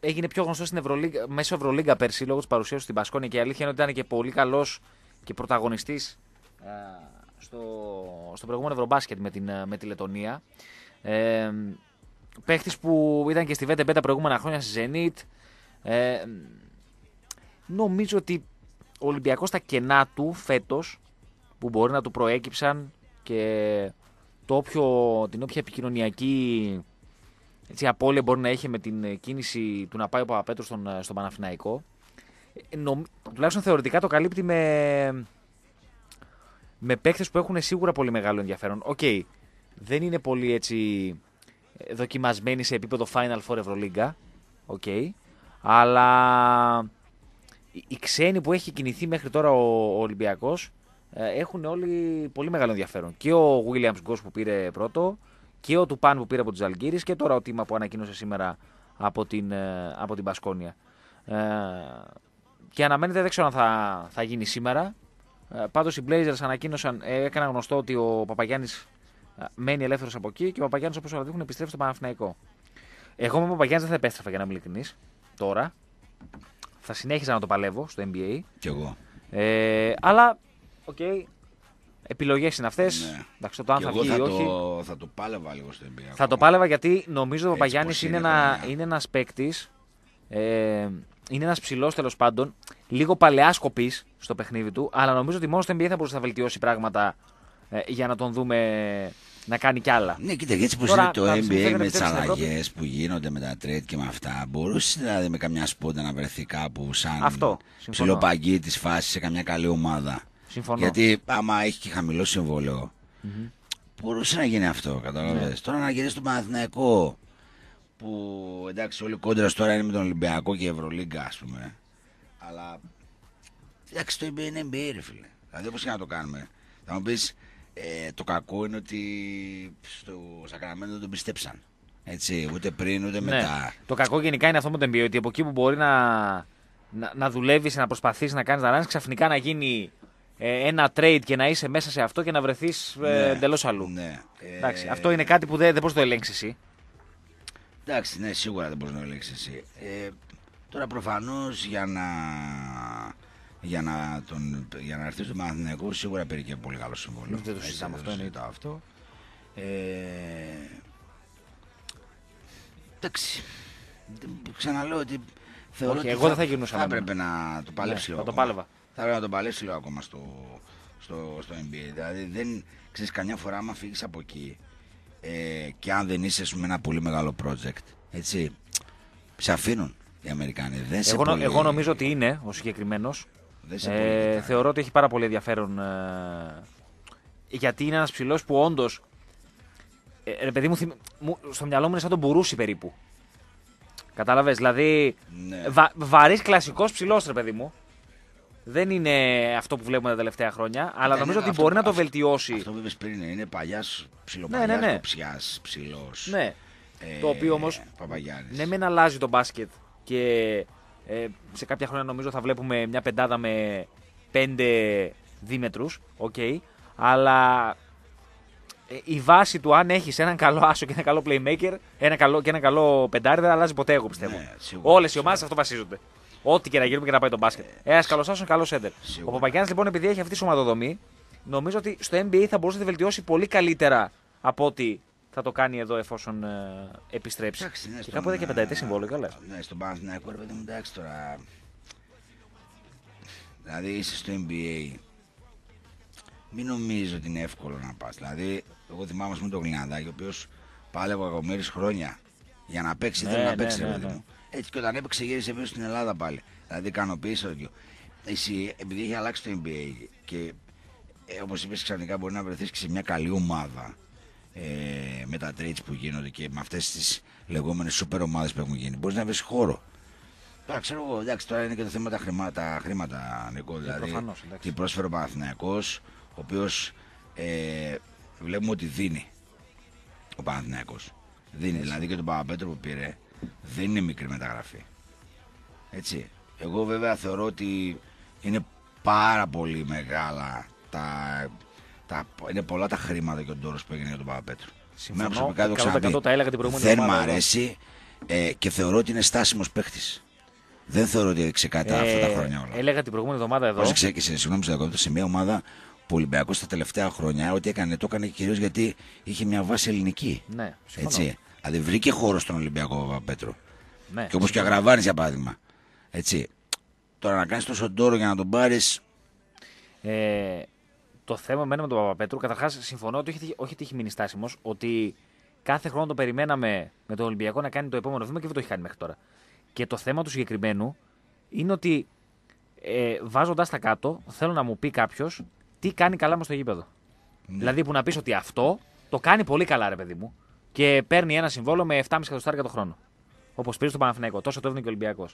Έγινε πιο γνωστό στην Ευρωλίγκα, μέσω Ευρωλίγκα πέρσι λόγω της παρουσίας του στην Πασκόνια και η αλήθεια είναι ότι ήταν και πολύ καλός και πρωταγωνιστής ε, στο, στο προηγούμενο Ευρωμπάσκετ με, την, με τη Λετωνία. Ε, Παίχτης που ήταν και στη ΒΕΤΕ τα προηγούμενα χρόνια στη Zenit. Ε, νομίζω ότι ο Ολυμπιακός στα κενά του φέτος, που μπορεί να του προέκυψαν και το όποιο, την όποια επικοινωνιακή έτσι, απώλεια μπορεί να έχει με την ε, κίνηση του να πάει ο Παπαπέτρου στον, ε, στον Παναφυναϊκό. Ε, νομ, τουλάχιστον θεωρητικά το καλύπτει με, με παίκτες που έχουν σίγουρα πολύ μεγάλο ενδιαφέρον. Οκ, okay, δεν είναι πολύ έτσι δοκιμασμένοι σε επίπεδο Final Four Ευρωλίγκα. Οκ. Okay, αλλά η ξένη που έχει κινηθεί μέχρι τώρα ο, ο Ολυμπιακός ε, έχουν όλοι πολύ μεγάλο ενδιαφέρον. Και ο Βίλιαμ Γκο που πήρε πρώτο και ο Τουπάν που πήρε από τους Αλγύρι, και τώρα ο Τίμα που ανακοίνωσε σήμερα από την, ε, από την Πασκόνια. Ε, και αναμένεται, δεν ξέρω αν θα, θα γίνει σήμερα. Ε, πάντως οι Blazers ανακοίνωσαν, ε, έκαναν γνωστό ότι ο Παπαγιάννης μένει ελεύθερος από εκεί και ο Παπαγιάννης όπως όλα δείχνουν επιστρέφει στο Παναφυναϊκό Εγώ με τον Παπαγιάννη δεν θα επέστρεφα για να είμαι ειλικρινής τώρα. Θα συνέχιζα να το παλεύω στο NBA. Κι εγώ. Ε, αλλά Οκ. Okay. Επιλογές είναι αυτές. Ναι. το αν θα βγει ή όχι. Το, θα το πάλευα λίγο στην εμπειρία. Θα το πάλευα γιατί νομίζω ο Παπαγιάννη είναι, ένα, είναι ένας παίκτης. Ε, είναι ένας ψηλός τέλος πάντων, λίγο παλαιά κοπή στο παιχνίδι του, αλλά νομίζω ότι μόνο στο NBA θα μπορούσε να βελτιώσει πράγματα ε, για να τον δούμε να κάνει κι άλλα. Ναι, κοίτα, έτσι πως είναι το NBA με τι αλλαγές που γίνονται με τα trade και με αυτά, μπορούσες δηλαδή με καμιά σπόντα να βρεθεί κάπου σαν παγκί της φάσης σε καμιά καλή ομάδα. Συμφωνώ. Γιατί άμα έχει και χαμηλό συμβόλαιο, mm-hmm. μπορούσε να γίνει αυτό. Καταλαβαίνετε. Ναι. Τώρα να γυρίσει στο Παναθηναϊκό που εντάξει, όλοι κόντρα τώρα είναι με τον Ολυμπιακό και η Ευρωλίγκα, ας πούμε. Αλλά εντάξει, το NBA είναι NBA, ρε φίλε. Δηλαδή, πώ και να το κάνουμε. Θα μου πεις, ε, το κακό είναι ότι στο Σακραμέντο δεν τον πιστέψαν. Έτσι, ούτε πριν ούτε ναι. Το κακό γενικά είναι αυτό με το NBA, ότι από εκεί που μπορεί να, να, δουλεύεις, να προσπαθείς να κάνεις να ράνεις, ξαφνικά να γίνει ε, ένα trade και να είσαι μέσα σε αυτό και να βρεθείς ε, ναι, εντελώς αλλού. Ναι. Ε, εντάξει, ε, αυτό είναι κάτι που δεν, δεν μπορείς να το ελέγξεις εσύ. Εντάξει, ναι, σίγουρα δεν μπορείς να το ελέγξεις εσύ. Ε, τώρα προφανώς για να. Για να, τον, για να έρθεις στο Παναθηναϊκό σίγουρα πήρε και πολύ καλό συμβόλαιο. Δεν το συζητάμε αυτό. Είναι. αυτό. Ε, εντάξει. Ξαναλέω ότι θεωρώ Όχι, ότι εγώ θα, δεν θα, θα, θα έπρεπε να το παλέψει. Ναι, θα το πάλευα θα πρέπει να τον παλέψει λίγο ακόμα στο, στο, στο NBA. Δηλαδή δεν ξέρεις καμιά φορά άμα φύγεις από εκεί ε, και αν δεν είσαι με ένα πολύ μεγάλο project. Έτσι, σε αφήνουν οι Αμερικανοί. Δεν εγώ, εγώ νομίζω ότι είναι ο συγκεκριμένος. Ε, θεωρώ ότι έχει πάρα πολύ ενδιαφέρον. Ε, γιατί είναι ένας ψηλός που όντως. Ε, ρε παιδί μου, θυμ, μου, στο μυαλό μου είναι σαν τον Μπουρούση περίπου. Κατάλαβες. Δηλαδή. Ναι. Βα, Βαρύς κλασικός ψηλός, ρε παιδί μου δεν είναι αυτό που βλέπουμε τα τελευταία χρόνια, αλλά ε, νομίζω ναι, ότι μπορεί να το βελτιώσει. Αυτό που είπες πριν είναι παλιάς ψιλοπαλιάς, ναι, ναι, ψηλός. Ναι. ναι. Ε, το οποίο όμως. Ναι, μεν αλλάζει το μπάσκετ και ε, σε κάποια χρόνια νομίζω θα βλέπουμε μια πεντάδα με πέντε δίμετρους, okay, αλλά η βάση του αν έχεις έναν καλό άσο και ένα καλό playmaker ένα καλό, και ένα καλό πεντάρι δεν αλλάζει ποτέ εγώ πιστεύω. Ναι, Όλες οι ομάδες αυτό βασίζονται. Ό,τι και να γίνουμε και να πάει τον μπάσκετ. Ε, Ένας καλός άσο, καλός έντερ. Ο Παπαγιάννης λοιπόν, επειδή έχει αυτή τη σωματοδομή, νομίζω ότι στο NBA θα μπορούσε να τη βελτιώσει πολύ καλύτερα από ότι θα το κάνει εδώ εφόσον ε, επιστρέψει. Εντάξει, ναι, και κάπου εδώ και πενταετές ε, συμβόλαιο, καλά. Ναι, στον Παναθηναϊκό, ρε παιδί μου, εντάξει τώρα. Δηλαδή είσαι στο NBA. Μην νομίζω ότι είναι εύκολο να πας. Δηλαδή, εγώ θυμάμαι με τον ο οποίος πάλευε ακόμα χρόνια για να παίξει, ναι, να ναι, παίξει, ναι, ναι, Έτσι και όταν έπαιξε γύρισε πίσω στην Ελλάδα πάλι. Δηλαδή ικανοποίησε το Εσύ, επειδή είχε αλλάξει το NBA και ε, όπως είπες ξαφνικά μπορεί να βρεθείς και σε μια καλή ομάδα ε, με τα trades που γίνονται και με αυτές τις λεγόμενες σούπερ ομάδες που έχουν γίνει. Μπορείς να βρεις χώρο. Τώρα ξέρω εγώ, εντάξει, τώρα είναι και το θέμα τα χρήματα, τα χρήματα Νικό. Δηλαδή, προφανώς, τι πρόσφερε ο Παναθηναϊκός, ο οποίος ε, βλέπουμε ότι δίνει ο Παναθυνιακό. Δεν δηλαδή και τον Παπαπέτρο που πήρε, δεν είναι μικρή μεταγραφή. Έτσι. Εγώ βέβαια θεωρώ ότι είναι πάρα πολύ μεγάλα τα, τα, είναι πολλά τα χρήματα και ο τόρο που έγινε για τον Παπαπέτρου. Συμφωνώ, Μένα προσωπικά το τα έλεγα την προηγούμενη Δεν μ' ναι. αρέσει ε, και θεωρώ ότι είναι στάσιμος παίχτη. Δεν θεωρώ ότι έριξε κάτι ε, αυτά τα ε, χρόνια όλα. Έλεγα την προηγούμενη εβδομάδα εδώ. Όπω εξέκυσε, συγγνώμη, σε μια ομάδα που ο Ολυμπιακός τα τελευταία χρόνια ό,τι έκανε το έκανε κυρίως γιατί είχε μια βάση ελληνική. Ναι, έτσι. Δηλαδή βρήκε χώρο στον Ολυμπιακό Παπαπέτρο. Ναι, και όπως και ο Αγραβάνη για παράδειγμα. Έτσι. Τώρα να κάνεις τόσο τόρο για να τον πάρεις. Ε, το θέμα με τον Παπαπέτρο, καταρχάς συμφωνώ ότι όχι, όχι τύχει μείνει στάσιμος, ότι κάθε χρόνο το περιμέναμε με τον Ολυμπιακό να κάνει το επόμενο βήμα και δεν το έχει κάνει μέχρι τώρα. Και το θέμα του συγκεκριμένου είναι ότι ε, βάζοντας τα κάτω, θέλω να μου πει κάποιος τι κάνει καλά μας στο γήπεδο. Ναι. Δηλαδή που να πεις ότι αυτό το κάνει πολύ καλά, ρε παιδί μου. Και παίρνει ένα συμβόλο με 7,5 εκατοστάρια το χρόνο. Όπως πήρε στο Παναθηναϊκό. Τόσο το έδινε και ο Ολυμπιακός.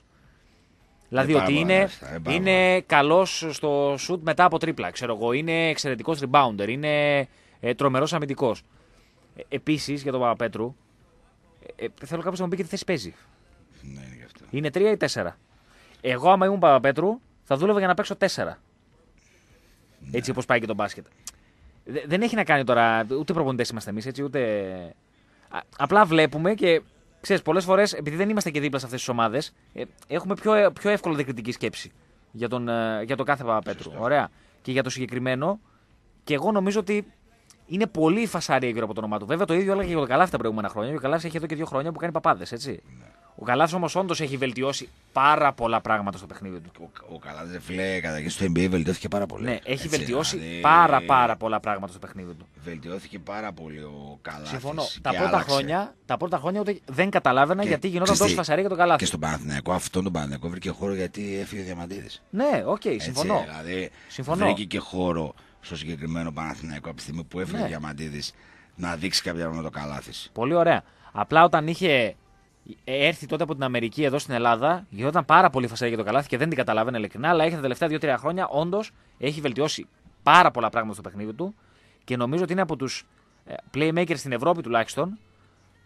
Δηλαδή ε, ότι είναι, ε, είναι καλός στο σουτ μετά από τρίπλα. Ξέρω εγώ, είναι εξαιρετικός rebounder, είναι ε, τρομερός αμυντικός. Ε, Επίσης για τον Παπαπέτρου, ε, θέλω κάποιος να μου πει και τι θέση παίζει. Ναι, είναι, είναι τρία ή τέσσερα. Εγώ, άμα ήμουν Παπαπέτρου, θα δούλευα για να παίξω τέσσερα. Ναι. Έτσι όπως πάει και το μπάσκετ. Δεν έχει να κάνει τώρα. Ούτε προπονητές είμαστε εμείς, έτσι, ούτε. Απλά βλέπουμε και ξέρεις, πολλές φορές, επειδή δεν είμαστε και δίπλα σε αυτές τις ομάδες, ε, έχουμε πιο, ε, πιο εύκολο διακριτική σκέψη για τον, ε, για κάθε Παπαπέτρου. Ωραία. Και για το συγκεκριμένο, και εγώ νομίζω ότι είναι πολύ φασαρία γύρω από το όνομά του. Βέβαια το ίδιο έλεγε και τον Καλάφ τα προηγούμενα χρόνια. Ο Καλάφ έχει εδώ και δύο χρόνια που κάνει παπάδες, έτσι. Ναι. Ο Καλά όμως όντως έχει βελτιώσει πάρα πολλά πράγματα στο παιχνίδι του. Ο, ο Καλά δεν κατά και στο NBA βελτιώθηκε πάρα πολύ. Ναι, έχει Έτσι, βελτιώσει δηλαδή... πάρα πάρα πολλά πράγματα στο παιχνίδι του. Βελτιώθηκε πάρα πολύ ο Καλά. Συμφωνώ. Τα πρώτα, χρόνια, τα πρώτα χρόνια ούτε δεν καταλάβαινα και... γιατί γινόταν τόσο φασαρία για τον Καλά. Και στον Παναθηναϊκό, αυτόν τον Παναθηναϊκό βρήκε χώρο γιατί έφυγε ο Διαμαντίδης. Ναι, οκ, okay, συμφωνώ. Έτσι, δηλαδή, συμφωνώ. Βρήκε και χώρο στο συγκεκριμένο Παναθηναϊκό από τη στιγμή που έφυγε ναι. ο Διαμαντίδης να δείξει κάποια πράγματα το καλάθι. Πολύ ωραία. Απλά όταν είχε έρθει τότε από την Αμερική εδώ στην Ελλάδα, γινόταν πάρα πολύ φασαρία για το καλάθι και δεν την καταλάβαινε ειλικρινά, αλλά έχει τα τελευταία 2-3 χρόνια όντως έχει βελτιώσει πάρα πολλά πράγματα στο παιχνίδι του και νομίζω ότι είναι από τους ε, playmakers στην Ευρώπη τουλάχιστον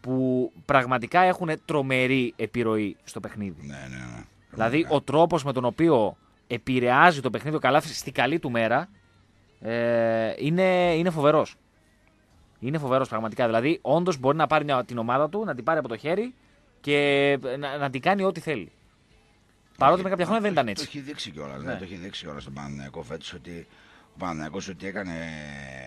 που πραγματικά έχουν τρομερή επιρροή στο παιχνίδι. Ναι, ναι, ναι. Δηλαδή ο τρόπος με τον οποίο επηρεάζει το παιχνίδι ο καλάθι στη καλή του μέρα ε, είναι, είναι φοβερός. Είναι φοβερός πραγματικά. Δηλαδή, όντως μπορεί να πάρει την ομάδα του, να την πάρει από το χέρι και ε, να, να την κάνει ό,τι θέλει. Παρότι με κάποια χρόνια δεν ήταν έτσι. Το έχει δείξει κιόλας. Ναι, ναι. Το έχει δείξει κιόλας τον Παναγιακό φέτος ότι ο Παναγιακό ότι έκανε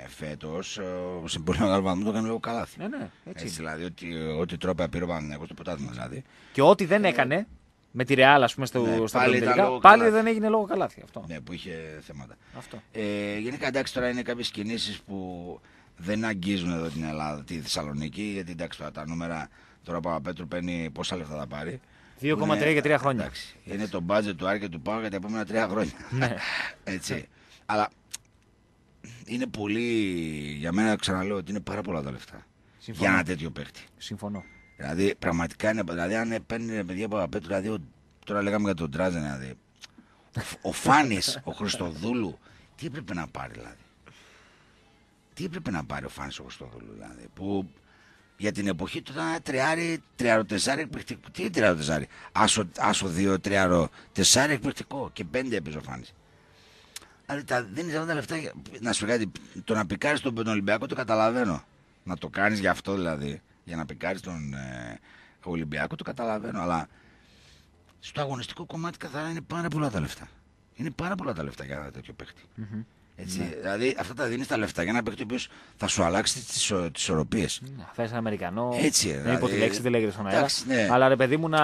φέτο ε, σε πολύ μεγάλο βαθμό το έκανε λίγο καλάθι. Ναι, ναι, έτσι. έτσι δηλαδή ότι ό,τι τρόπο πήρε ο Παναγιακό το ποτάμι δηλαδή. Και ό,τι δεν ε, έκανε με τη Ρεάλ, ας πούμε, στο, ναι, στα πάλι, τελικά, πάλι δεν έγινε λόγω καλάθι. Αυτό. Ναι, που είχε θέματα. Αυτό. Ε, γενικά εντάξει τώρα είναι κάποιες κινήσεις που δεν αγγίζουν εδώ την Ελλάδα, τη Θεσσαλονίκη, γιατί εντάξει τώρα τα νούμερα Τώρα ο Παπαπέτρου παίρνει πόσα λεφτά θα πάρει. 2,3 για 3 χρόνια. είναι το budget του Άρη και του Πάου για τα επόμενα 3 χρόνια. Ναι. Έτσι. Αλλά είναι πολύ. Για μένα ξαναλέω ότι είναι πάρα πολλά τα λεφτά. Συμφωνώ. Για ένα τέτοιο παίχτη. Συμφωνώ. Δηλαδή, πραγματικά είναι. Δηλαδή, αν παίρνει παιδιά Παπαπέτρου, δηλαδή, τώρα λέγαμε για τον Τράζεν, δηλαδή. Ο Φάνης, ο Χριστοδούλου, τι έπρεπε να πάρει, δηλαδή. Τι έπρεπε να πάρει ο Φάνης ο Χριστοδούλου, δηλαδή. Που για την εποχή του ήταν ένα τριάρι, τριαροτεσάρι εκπληκτικό. Τι τριαροτεσάρι, άσο, άσο δύο, τριαροτεσάρι εκπληκτικό και πέντε έπαιζε ο Δηλαδή τα δίνει αυτά τα λεφτά, να σου κάτι, το να πικάρεις τον Ολυμπιακό το καταλαβαίνω. Να το κάνεις γι' αυτό δηλαδή, για να πικάρεις τον ε, Ολυμπιακό το καταλαβαίνω, αλλά στο αγωνιστικό κομμάτι καθαρά είναι πάρα πολλά τα λεφτά. Είναι πάρα πολλά τα λεφτά για ένα τέτοιο παίχτη. Mm-hmm. Έτσι, ναι. Δηλαδή αυτά τα δίνεις τα λεφτά για ένα παίκτη ο οποίος θα σου αλλάξει τις ισορροπίε. Να θε έναν Αμερικανό. Έτσι, δηλαδή, ναι, υπό τη λέξη δεν λέγεται στον αέρα. ναι. Αλλά ρε παιδί μου να.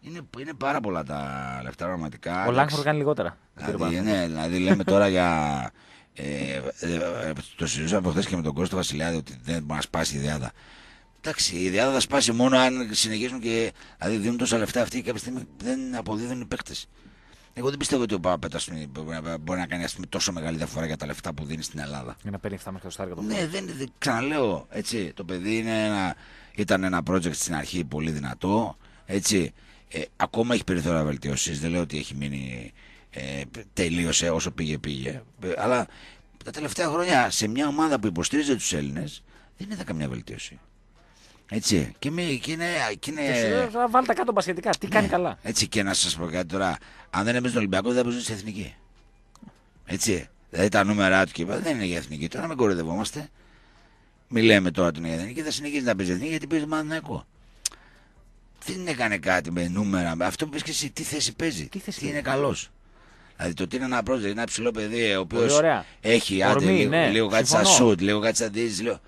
Είναι, είναι πάρα πολλά τα λεφτά πραγματικά. Ο Λάγκφορντ κάνει λιγότερα. Δηλαδή, ναι, δηλαδή λέμε τώρα για. Ε, ε, ε το συζητούσαμε χθες και με τον Κώστο Βασιλιάδη ότι δεν μπορεί να σπάσει η διάδα. Εντάξει, η ιδιάδα θα σπάσει μόνο αν συνεχίσουν και. Δηλαδή δίνουν τόσα λεφτά αυτοί και κάποια στιγμή δεν αποδίδουν οι παίκτες. Εγώ δεν πιστεύω ότι ο Παπαπέτας μπορεί να κάνει πούμε, τόσο μεγάλη διαφορά για τα λεφτά που δίνει στην Ελλάδα. Για να παίρνει 7 μέχρι το το Ναι, δεν, ξαναλέω. Έτσι, το παιδί είναι ένα, ήταν ένα project στην αρχή πολύ δυνατό. Έτσι, ε, ακόμα έχει περιθώρια βελτίωσης. Δεν λέω ότι έχει μείνει. Ε, τελείωσε όσο πήγε πήγε. Ε, αλλά τα τελευταία χρόνια σε μια ομάδα που υποστήριζε τους Έλληνες δεν είδα καμιά βελτίωση. Έτσι. Και, με, και Και είναι... βάλτε κάτω Τι ναι. κάνει καλά. Έτσι. Και να σας πω κάτι τώρα. Αν δεν έπαιζε τον Ολυμπιακό, δεν έπαιζε στην εθνική. Έτσι. Δηλαδή τα νούμερα του και δεν είναι για εθνική. Τώρα μην κοροϊδευόμαστε. Μιλάμε τώρα την εθνική. Θα συνεχίζει να παίζει εθνική γιατί παίζει μαθηματικό. Δεν έκανε κάτι με νούμερα. Αυτό που πει και εσύ, τι θέση παίζει. Τι, θέση τι είναι καλός. Δηλαδή το τι είναι ένα πρόσδεκτο, ένα ψηλό παιδί, ο οποίος έχει άντε, λίγο, ναι. λίγο, κάτι σαν σουτ, λίγο κάτι λίγο...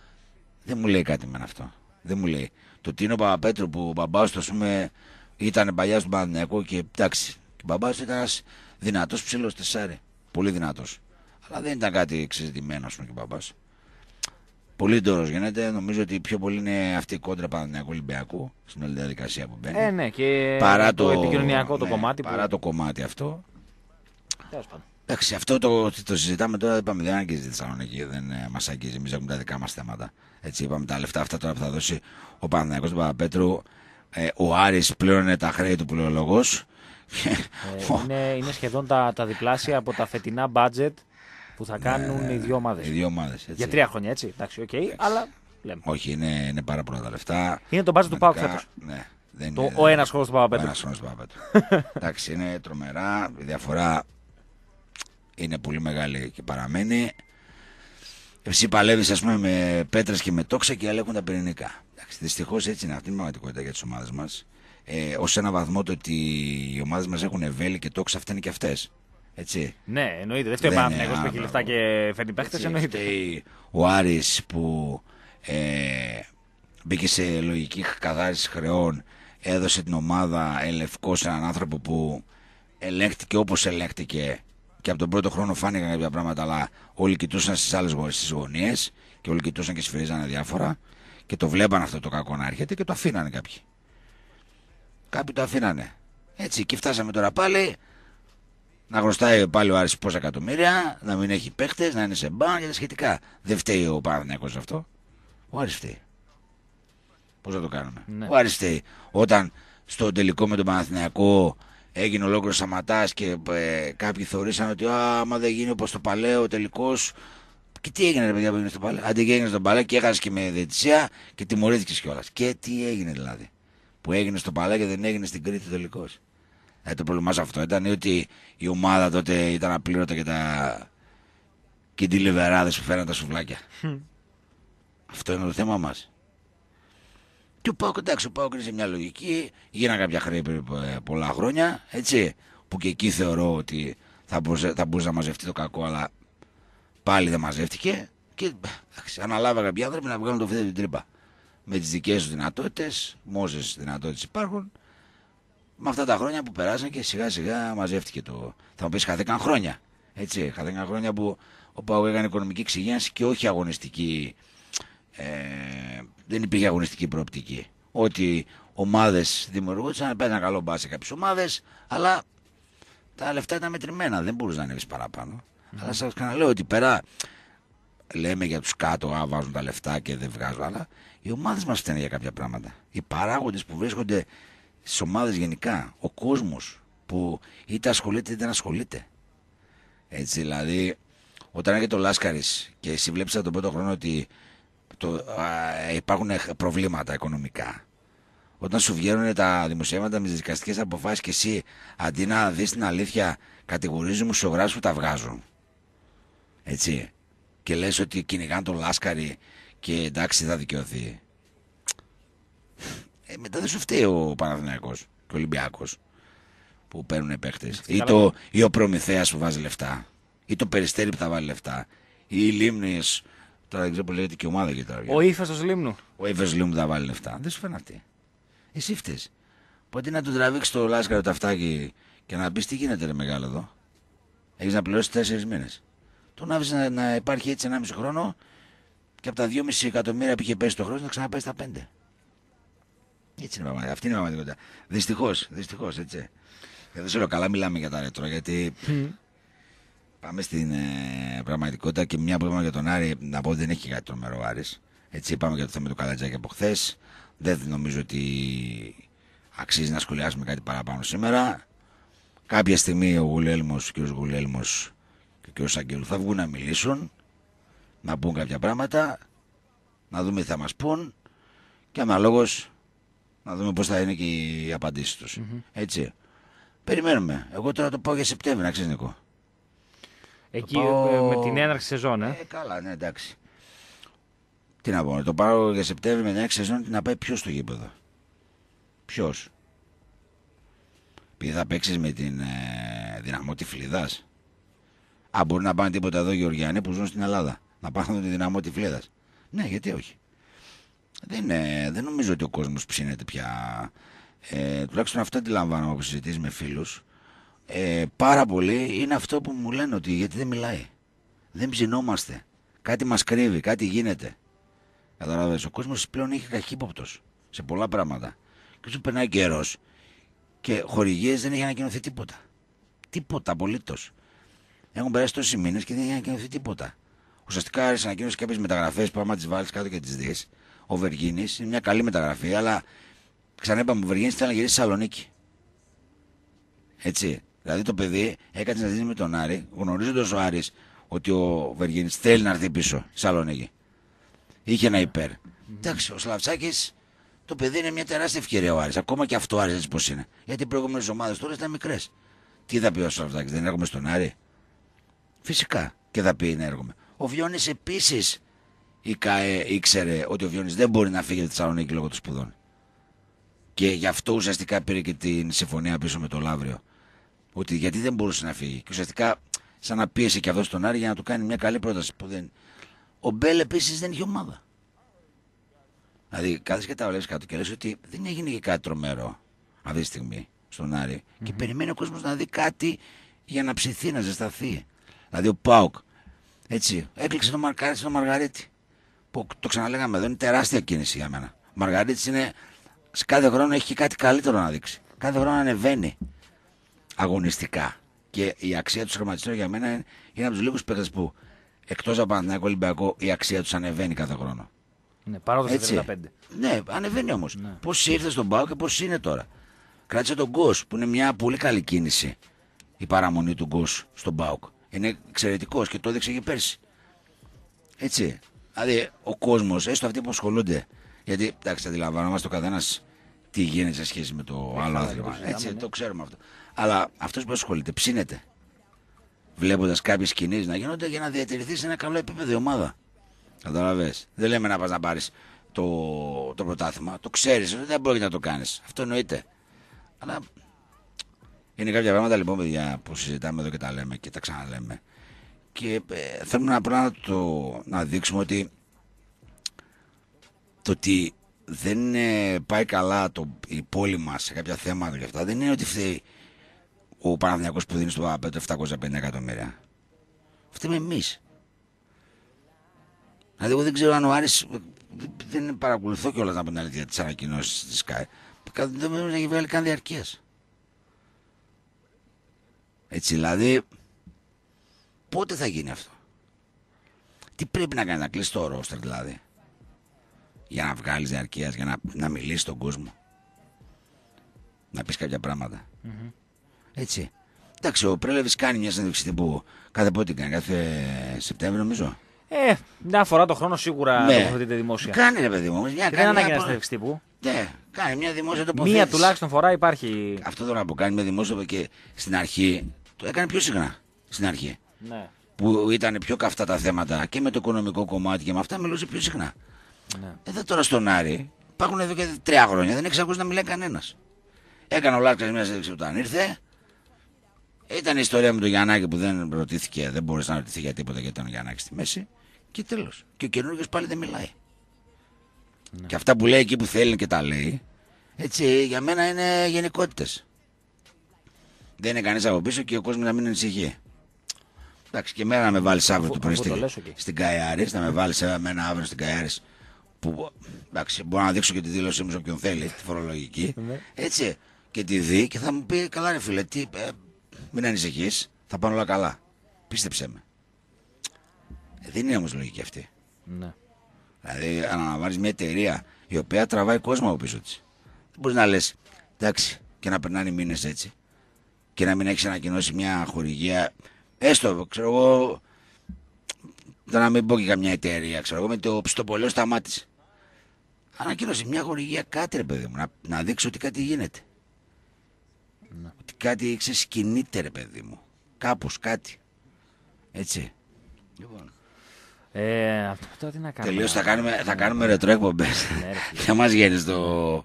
Δεν μου λέει κάτι με αυτό. Δεν μου λέει. Το Τίνο Παπαπέτρου που ο μπαμπάς του, ας πούμε, ήταν παλιάς στον Παναθηναϊκό και εντάξει. Και ο μπαμπάς του ήταν ένας δυνατός ψηλός τεσάρι. Πολύ δυνατός. Αλλά δεν ήταν κάτι εξειδικευμένο, ας πούμε, και ο μπαμπάς. Πολύ τόρο γίνεται. Νομίζω ότι πιο πολύ είναι αυτή η κόντρα Παναδημιακού Ολυμπιακού στην όλη διαδικασία που μπαίνει. Ε, ναι, και παρά το, το επικοινωνιακό το ναι, κομμάτι. Παρά το κομμάτι αυτό. Τέλος πάντων. Εντάξει, αυτό το, το συζητάμε τώρα. Είπαμε δεν αγγίζει η Θεσσαλονίκη, δεν ε, μας αγγίζει. Εμείς έχουμε τα δικά μας θέματα. Έτσι, είπαμε τα λεφτά αυτά τώρα που θα δώσει ο Παναγιώ του Παπαπέτρου. Ε, ο Άρης είναι τα χρέη του πληρολογό. Ε, είναι, είναι σχεδόν τα, τα διπλάσια από τα φετινά budget που θα ναι, κάνουν ναι, οι δύο ομάδες. Οι δύο ομάδες, Για τρία χρόνια, έτσι. Εντάξει, οκ, αλλά λέμε. Όχι, είναι, είναι πάρα πολλά τα λεφτά. Είναι το budget του Πάουκ Ναι. το, ο ένας χρόνος του Παπαπέτρου. ένας χρόνος του Παπαπέτρου. Εντάξει, είναι τρομερά. Η διαφορά είναι πολύ μεγάλη και παραμένει. Εσύ παλεύεις, ας πούμε, με πέτρες και με τόξα και ελέγχουν τα πυρηνικά. Δυστυχώς έτσι είναι αυτή η πραγματικότητα για τις ομάδες μας. Ε, Ως ένα βαθμό το ότι οι ομάδες μας έχουν βέλη και τόξα, αυτά είναι και αυτές. Έτσι. Ναι, εννοείται. Δεν φταίει ο που λεφτά και φέρνει παίχτε. Εννοείται. Ο Άρης που ε, μπήκε σε λογική καθάριση χρεών, έδωσε την ομάδα ελευκό σε έναν άνθρωπο που ελέγχτηκε όπως ελέγχτηκε και από τον πρώτο χρόνο φάνηκαν κάποια πράγματα, αλλά όλοι κοιτούσαν στις άλλες γωνίες και όλοι κοιτούσαν και σφυρίζανε διάφορα και το βλέπαν αυτό το κακό να έρχεται και το αφήνανε κάποιοι. Κάποιοι το αφήνανε. Έτσι, και φτάσαμε τώρα πάλι να γνωστάει πάλι ο Άρης πόσα εκατομμύρια, να μην έχει παίχτες, να είναι σε μπαν και τα σχετικά. Δεν φταίει ο Παναθυνιακό αυτό. Ο Άρης φταίει. Πώς θα το κάνουμε. Ναι. Ο Άρης φταίει. Όταν στο τελικό με τον Παναθηναϊκό έγινε ολόκληρος σταματάς και ε, κάποιοι θεωρήσαν ότι άμα δεν γίνει όπως το παλαιό τελικώς. Και τι έγινε, ρε παιδιά, που έγινε στο παλαιό. Αντί και έγινε στο παλαιό και έχασες και με διαιτησία και τιμωρήθηκες κιόλας. Και τι έγινε δηλαδή. Που έγινε στο παλαιό και δεν έγινε στην Κρήτη τελικώς. Ε, το πρόβλημά σε αυτό ήταν ότι η ομάδα τότε ήταν απλήρωτα και τα. και που φέραν τα σουβλάκια. αυτό είναι το θέμα μας. Και ο Πάοκ, εντάξει, ο Πάοκ είναι σε μια λογική. Γίνανε κάποια χρέη πριν ε, πολλά χρόνια, έτσι. Που και εκεί θεωρώ ότι θα μπορούσε, θα μπορούσε να μαζευτεί το κακό, αλλά πάλι δεν μαζεύτηκε. Και αναλάβα κάποιοι άνθρωποι να βγάλουν το φίδι την τρύπα. Με τις δικές τους δυνατότητες, μόζε δυνατότητες υπάρχουν. Με αυτά τα χρόνια που περάσαν και σιγά σιγά μαζεύτηκε το. Θα μου πεις, χαθήκαν χρόνια. Έτσι, χαθήκαν χρόνια που ο Πάοκ έκανε οικονομική εξυγίανση και όχι αγωνιστική ε, δεν υπήρχε αγωνιστική προοπτική. Ότι ομάδες δημιουργούσαν, ένα καλό μπα σε κάποιες ομάδες, αλλά τα λεφτά ήταν μετρημένα. Δεν μπορούσες να ανέβεις παραπάνω. Mm. Αλλά σας ξαναλέω ότι πέρα λέμε για τους κάτω, α, βάζουν τα λεφτά και δεν βγάζουν, αλλά οι ομάδες μας φταίνουν για κάποια πράγματα. Οι παράγοντες που βρίσκονται στις ομάδες γενικά, ο κόσμος που είτε ασχολείται είτε δεν ασχολείται. Έτσι, δηλαδή, όταν έρχεται ο Λάσκαρης και εσύ βλέπει τον πρώτο χρόνο ότι το, υπάρχουν προβλήματα οικονομικά. Όταν σου βγαίνουν τα δημοσιεύματα με τις δικαστικές αποφάσεις και εσύ αντί να δεις την αλήθεια, κατηγορίζει μουσιογράφου που τα βγάζουν. Έτσι. Και λες ότι κυνηγάνε τον Λάσκαρη και εντάξει θα δικαιωθεί. Ε, μετά δεν σου φταίει ο Παναθηναϊκός και ο Ολυμπιάκος που παίρνουν παίχτε. Ή, το, ο Προμηθέας που βάζει λεφτά. Ή το Περιστέρι που τα βάλει λεφτά. Ή οι λίμνες Τώρα δεν ξέρω πώ λέγεται και η ομάδα για τώρα. Ο ύφαστο Λίμνου. Ο ύφαστο Λίμνου θα βάλει λεφτά. Δεν σου φαίνεται Εσύ φτε. Πότε να του τραβήξει το λάσκαρο ταυτάκι και να πεις τι γίνεται ρε μεγάλο εδώ. Έχεις να πληρώσεις τέσσερις μήνες. Τον άφησες να, να υπάρχει έτσι μισό χρόνο και από τα 2,5 εκατομμύρια που είχε πέσει το χρόνο να ξαναπέσει τα πέντε. Έτσι είναι πραγματικότητα. Αυτή είναι η πραγματικότητα. Δυστυχώς, δυστυχώς, έτσι. Ε, δεν ξέρω, καλά μιλάμε για τα ρετρό γιατί Πάμε στην ε, πραγματικότητα και μια πρόβλημα για τον Άρη. Να πω ότι δεν έχει κάτι τρομερό Άρης, Έτσι, είπαμε για το θέμα του Καλατζάκη από χθες. Δεν νομίζω ότι αξίζει να σχολιάσουμε κάτι παραπάνω σήμερα. Κάποια στιγμή ο Γουλέλμος, ο κ. Γουλέλμος και ο κ. Σαγγέλου θα βγουν να μιλήσουν, να πούν κάποια πράγματα, να δούμε τι θα μας πούν και αναλόγως να δούμε πώς θα είναι και οι απαντήσεις τους. Έτσι. Περιμένουμε. Εγώ τώρα το πάω για Σεπτέμβρη, να ξέρεις Νικό. Εκεί ε, πάω... με την έναρξη σεζόν, ε. ε. Καλά, ναι, εντάξει. Τι να πω, το πάω για Σεπτέμβριο με την έναρξη σεζόν να πάει ποιος στο γήπεδο. Ποιος. Επειδή θα παίξεις με την ε, δυναμό τη Φλιδά. Α, μπορεί να πάνε τίποτα εδώ Γεωργιανοί που ζουν στην Ελλάδα. Να πάνε με τη δυναμό τη Ναι, γιατί όχι. Δεν, ε, δεν νομίζω ότι ο κόσμος ψήνεται πια. Ε, τουλάχιστον αυτά αντιλαμβάνομαι από συζητήσει με φίλους ε, πάρα πολύ είναι αυτό που μου λένε ότι γιατί δεν μιλάει. Δεν ψινόμαστε. Κάτι μας κρύβει, κάτι γίνεται. ο κόσμος πλέον έχει καχύποπτος σε πολλά πράγματα. Και σου περνάει καιρός. και χορηγίες δεν έχει ανακοινωθεί τίποτα. Τίποτα απολύτως. Έχουν περάσει τόσοι μήνες και δεν έχει ανακοινωθεί τίποτα. Ουσιαστικά άρεσε να ανακοινώσει κάποιες μεταγραφές που άμα τις βάλεις κάτω και τις δεις. Ο Βεργίνης είναι μια καλή μεταγραφή, αλλά ξανά είπαμε ο Βεργίνης θέλει να γυρίσει Θεσσαλονίκη. Έτσι. Δηλαδή το παιδί έκανε δίνει με τον Άρη, γνωρίζοντας ο Άρης ότι ο Βεργίνης θέλει να έρθει πίσω στη Σαλονίκη. Είχε ένα υπέρ. Εντάξει, ο Σλαβτσάκη το παιδί είναι μια τεράστια ευκαιρία ο Άρης. Ακόμα και αυτό ο Άρης έτσι πώς είναι. Γιατί οι προηγούμενες ομάδες τώρα ήταν μικρές. Τι θα πει ο Σλαβτσάκη, δεν έρχομαι στον Άρη. Φυσικά και θα πει να έρχομαι. Ο Βιόνη επίση η ήξερε ότι ο Βιόνη δεν μπορεί να φύγει από τη Θεσσαλονίκη λόγω των σπουδών. Και γι' αυτό ουσιαστικά πήρε και την συμφωνία πίσω με το Λαύριο. Ότι γιατί δεν μπορούσε να φύγει. Και ουσιαστικά σαν να πίεσε και αυτός τον Άρη για να του κάνει μια καλή πρόταση. Που δεν... Ο Μπέλ επίσης δεν είχε ομάδα. Δηλαδή κάθε και τα βλέπεις κάτω και λες ότι δεν έγινε και κάτι τρομερό αυτή τη στιγμή στον αρη Και περιμένει ο κόσμος να δει κάτι για να ψηθεί, να ζεσταθεί. Δηλαδή ο Πάουκ έτσι, έκλειξε τον Μαρκάρι στο Μαργαρίτη. Που το ξαναλέγαμε εδώ, είναι τεράστια κίνηση για μένα. Ο Μαργαρίτης είναι. Σε κάθε χρόνο έχει κάτι καλύτερο να δείξει. Κάθε χρόνο ανεβαίνει αγωνιστικά. Και η αξία του χρωματιστών για μένα είναι, από τους λίγους παίκτες που εκτός από Παναθηναϊκό Ολυμπιακό η αξία τους ανεβαίνει κάθε χρόνο. Ναι, παρά το 35. Ναι, ανεβαίνει όμως. Ναι. Πώς ήρθες στον Πάο και πώς είναι τώρα. Κράτησε τον Γκος που είναι μια πολύ καλή κίνηση η παραμονή του Γκος στον Πάοκ. Είναι εξαιρετικός και το έδειξε και πέρσι. Έτσι. Δηλαδή ο κόσμος, έστω αυτοί που ασχολούνται. Γιατί εντάξει, αντιλαμβανόμαστε ο καθένας τι γίνεται σε σχέση με το άλλο άθλημα. Έτσι, ναι. το ξέρουμε αυτό. Αλλά αυτός που ασχολείται ψήνεται. Βλέποντας κάποιες κινήσεις να γίνονται για να διατηρηθεί σε ένα καλό επίπεδο η ομάδα. Καταλαβέ. Δεν λέμε να πας να πάρεις το, το πρωτάθλημα. Το ξέρεις, δεν μπορεί να το κάνεις. Αυτό εννοείται. Αλλά είναι κάποια πράγματα λοιπόν, παιδιά, που συζητάμε εδώ και τα λέμε και τα ξαναλέμε. Και ε, θέλουμε απλά να, το, να δείξουμε ότι το ότι δεν ε, πάει καλά το, η πόλη μας σε κάποια θέματα και αυτά δεν είναι ότι φταίει ο Παναθηναϊκός που δίνει στο Παπαπέτρο 750 εκατομμύρια. Αυτή είμαι εμείς. Δηλαδή, εγώ δεν ξέρω αν ο Άρης δεν παρακολουθώ κιόλας να πω την αλήθεια τι τη ΣΚΑΕ. Δεν έχει βγάλει καν διαρκείας. Έτσι, δηλαδή, πότε θα γίνει αυτό. Τι πρέπει να κάνει, να κλείσει το ρόστερ δηλαδή. Για να βγάλεις διαρκείας, για να, να μιλήσεις στον κόσμο. Να πεις κάποια έτσι. Εντάξει, ο Πρέλεβης κάνει μια συνέντευξη τύπου κάθε πότε κάνει, κάθε Σεπτέμβριο νομίζω. Ε, μια φορά το χρόνο σίγουρα ναι. τοποθετείται δημόσια. Κάνει ρε παιδί μου. Μια, δεν ανάγκη να συνέντευξη τύπου. Ναι, κάνει μια δημόσια τοποθέτηση. Μία τουλάχιστον φορά υπάρχει. Αυτό να που κάνει με δημόσια και στην αρχή το έκανε πιο συχνά. Στην αρχή. Ναι. Που ήταν πιο καυτά τα θέματα και με το οικονομικό κομμάτι και με αυτά μιλούσε πιο συχνά. Ναι. Εδώ τώρα στον Άρη υπάρχουν εδώ και τρία χρόνια, δεν έχει ακούσει να μιλάει κανένας. Έκανε ο Λάρκα μια συνέντευξη όταν ήρθε, ήταν η ιστορία με τον Γιαννάκη που δεν ρωτήθηκε, δεν μπορούσε να ρωτηθεί για τίποτα γιατί ήταν ο Γιαννάκη στη μέση. Και τέλος. Και ο καινούριο πάλι δεν μιλάει. Ναι. Και αυτά που λέει εκεί που θέλει και τα λέει. Έτσι, για μένα είναι γενικότητες. Δεν είναι κανείς από πίσω και ο κόσμος να μην ανησυχεί. Εντάξει, και μένα να με βάλεις αύριο το πρωί στην, Καϊάρης, να με βάλεις εμένα αύριο στην Καϊάρης. Που εντάξει, μπορώ να δείξω και τη δήλωσή μου σε όποιον θέλει, τη φορολογική. Ναι. Έτσι. Και τη δει και θα μου πει, καλά, ρε φίλε, τι, ε, μην ανησυχείς, θα πάνε όλα καλά. Πίστεψε με. Ε, δεν είναι όμως λογική αυτή. Ναι. Δηλαδή, αναλαμβάνεις μια εταιρεία η οποία τραβάει κόσμο από πίσω της. Δεν μπορείς να λες, εντάξει, και να περνάνε μήνες έτσι και να μην έχεις ανακοινώσει μια χορηγία. Έστω, ξέρω εγώ, να μην πω και καμιά εταιρεία, ξέρω εγώ, με το πιστοπολέο σταμάτησε. Ανακοίνωσε μια χορηγία κάτι, ρε παιδί μου, να, να δείξω ότι κάτι γίνεται. Ναι. Ότι κάτι κινείται ρε παιδί μου. Κάπως κάτι. Έτσι. Λοιπόν. Ε, αυτό τι να κάνουμε. Τελείως θα κάνουμε, θα κάνουμε ρετρό Δεν μας γίνει στο,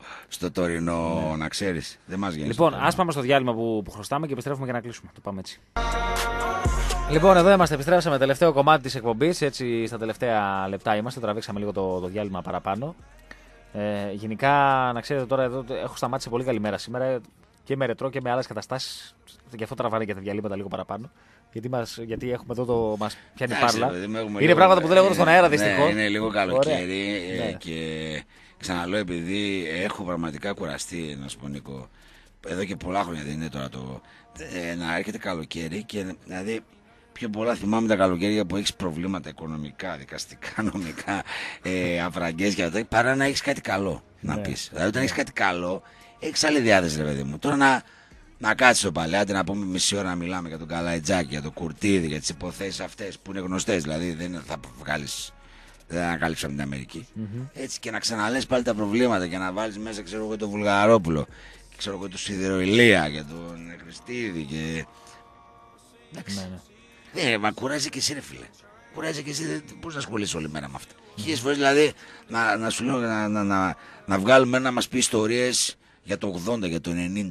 τωρινό, ναι. να ξέρεις. Δεν μας γίνει. Λοιπόν, α πάμε στο διάλειμμα που, που χρωστάμε και επιστρέφουμε για να κλείσουμε. Το πάμε έτσι. Λοιπόν, εδώ είμαστε. Επιστρέψαμε τελευταίο κομμάτι της εκπομπής. Έτσι, στα τελευταία λεπτά είμαστε. Τραβήξαμε λίγο το, το διάλειμμα παραπάνω. Ε, γενικά, να ξέρετε τώρα, εδώ έχω σταμάτησε πολύ καλή μέρα σήμερα και με ρετρό και με άλλες καταστάσεις. Γι' αυτό τραβάνε και τα διαλύματα λίγο παραπάνω. Γιατί, μας, γιατί έχουμε εδώ το. μας πιάνει πάρλα. Είναι πράγματα που δεν λέγονται στον αέρα ναι, δυστυχώς. Ναι, είναι λίγο καλοκαίρι ε, ναι. και ξαναλέω επειδή έχω πραγματικά κουραστεί να σου πω Νίκο. Εδώ και πολλά χρόνια δεν είναι τώρα το. Ε, να έρχεται καλοκαίρι και δηλαδή πιο πολλά θυμάμαι τα καλοκαίρια που έχεις προβλήματα οικονομικά, δικαστικά, νομικά, ε, αυραγγέ για παρά να έχεις κάτι καλό να πεις. Δηλαδή, όταν έχεις κάτι καλό, διάθεση ρε παιδί μου. Τώρα να, να κάτσει το παλαιάτι να πούμε μισή ώρα να μιλάμε για τον Καλαϊτζάκη, για τον Κουρτίδη, για τις υποθέσεις αυτές που είναι γνωστές. Δηλαδή δεν θα βγάλεις. Δεν ανακαλύψαμε την αμερικη mm-hmm. Έτσι και να ξαναλέ πάλι τα προβλήματα και να βάλεις μέσα, ξέρω εγώ, τον Βουλγαρόπουλο και ξέρω εγώ, τον Σιδεροηλία και τον Χριστίδη. Και... Εντάξει. Ναι, ναι, ναι. μα κουράζει και εσύ, ρε φίλε. Κουράζει και εσύ, πώς να ασχολείσαι όλη μέρα με αυτά. Mm-hmm. Χίλιες φορές δηλαδή να, να σου λέω να, να, να, να βγάλουμε να μας πει ιστορίες για το 80, για το 90.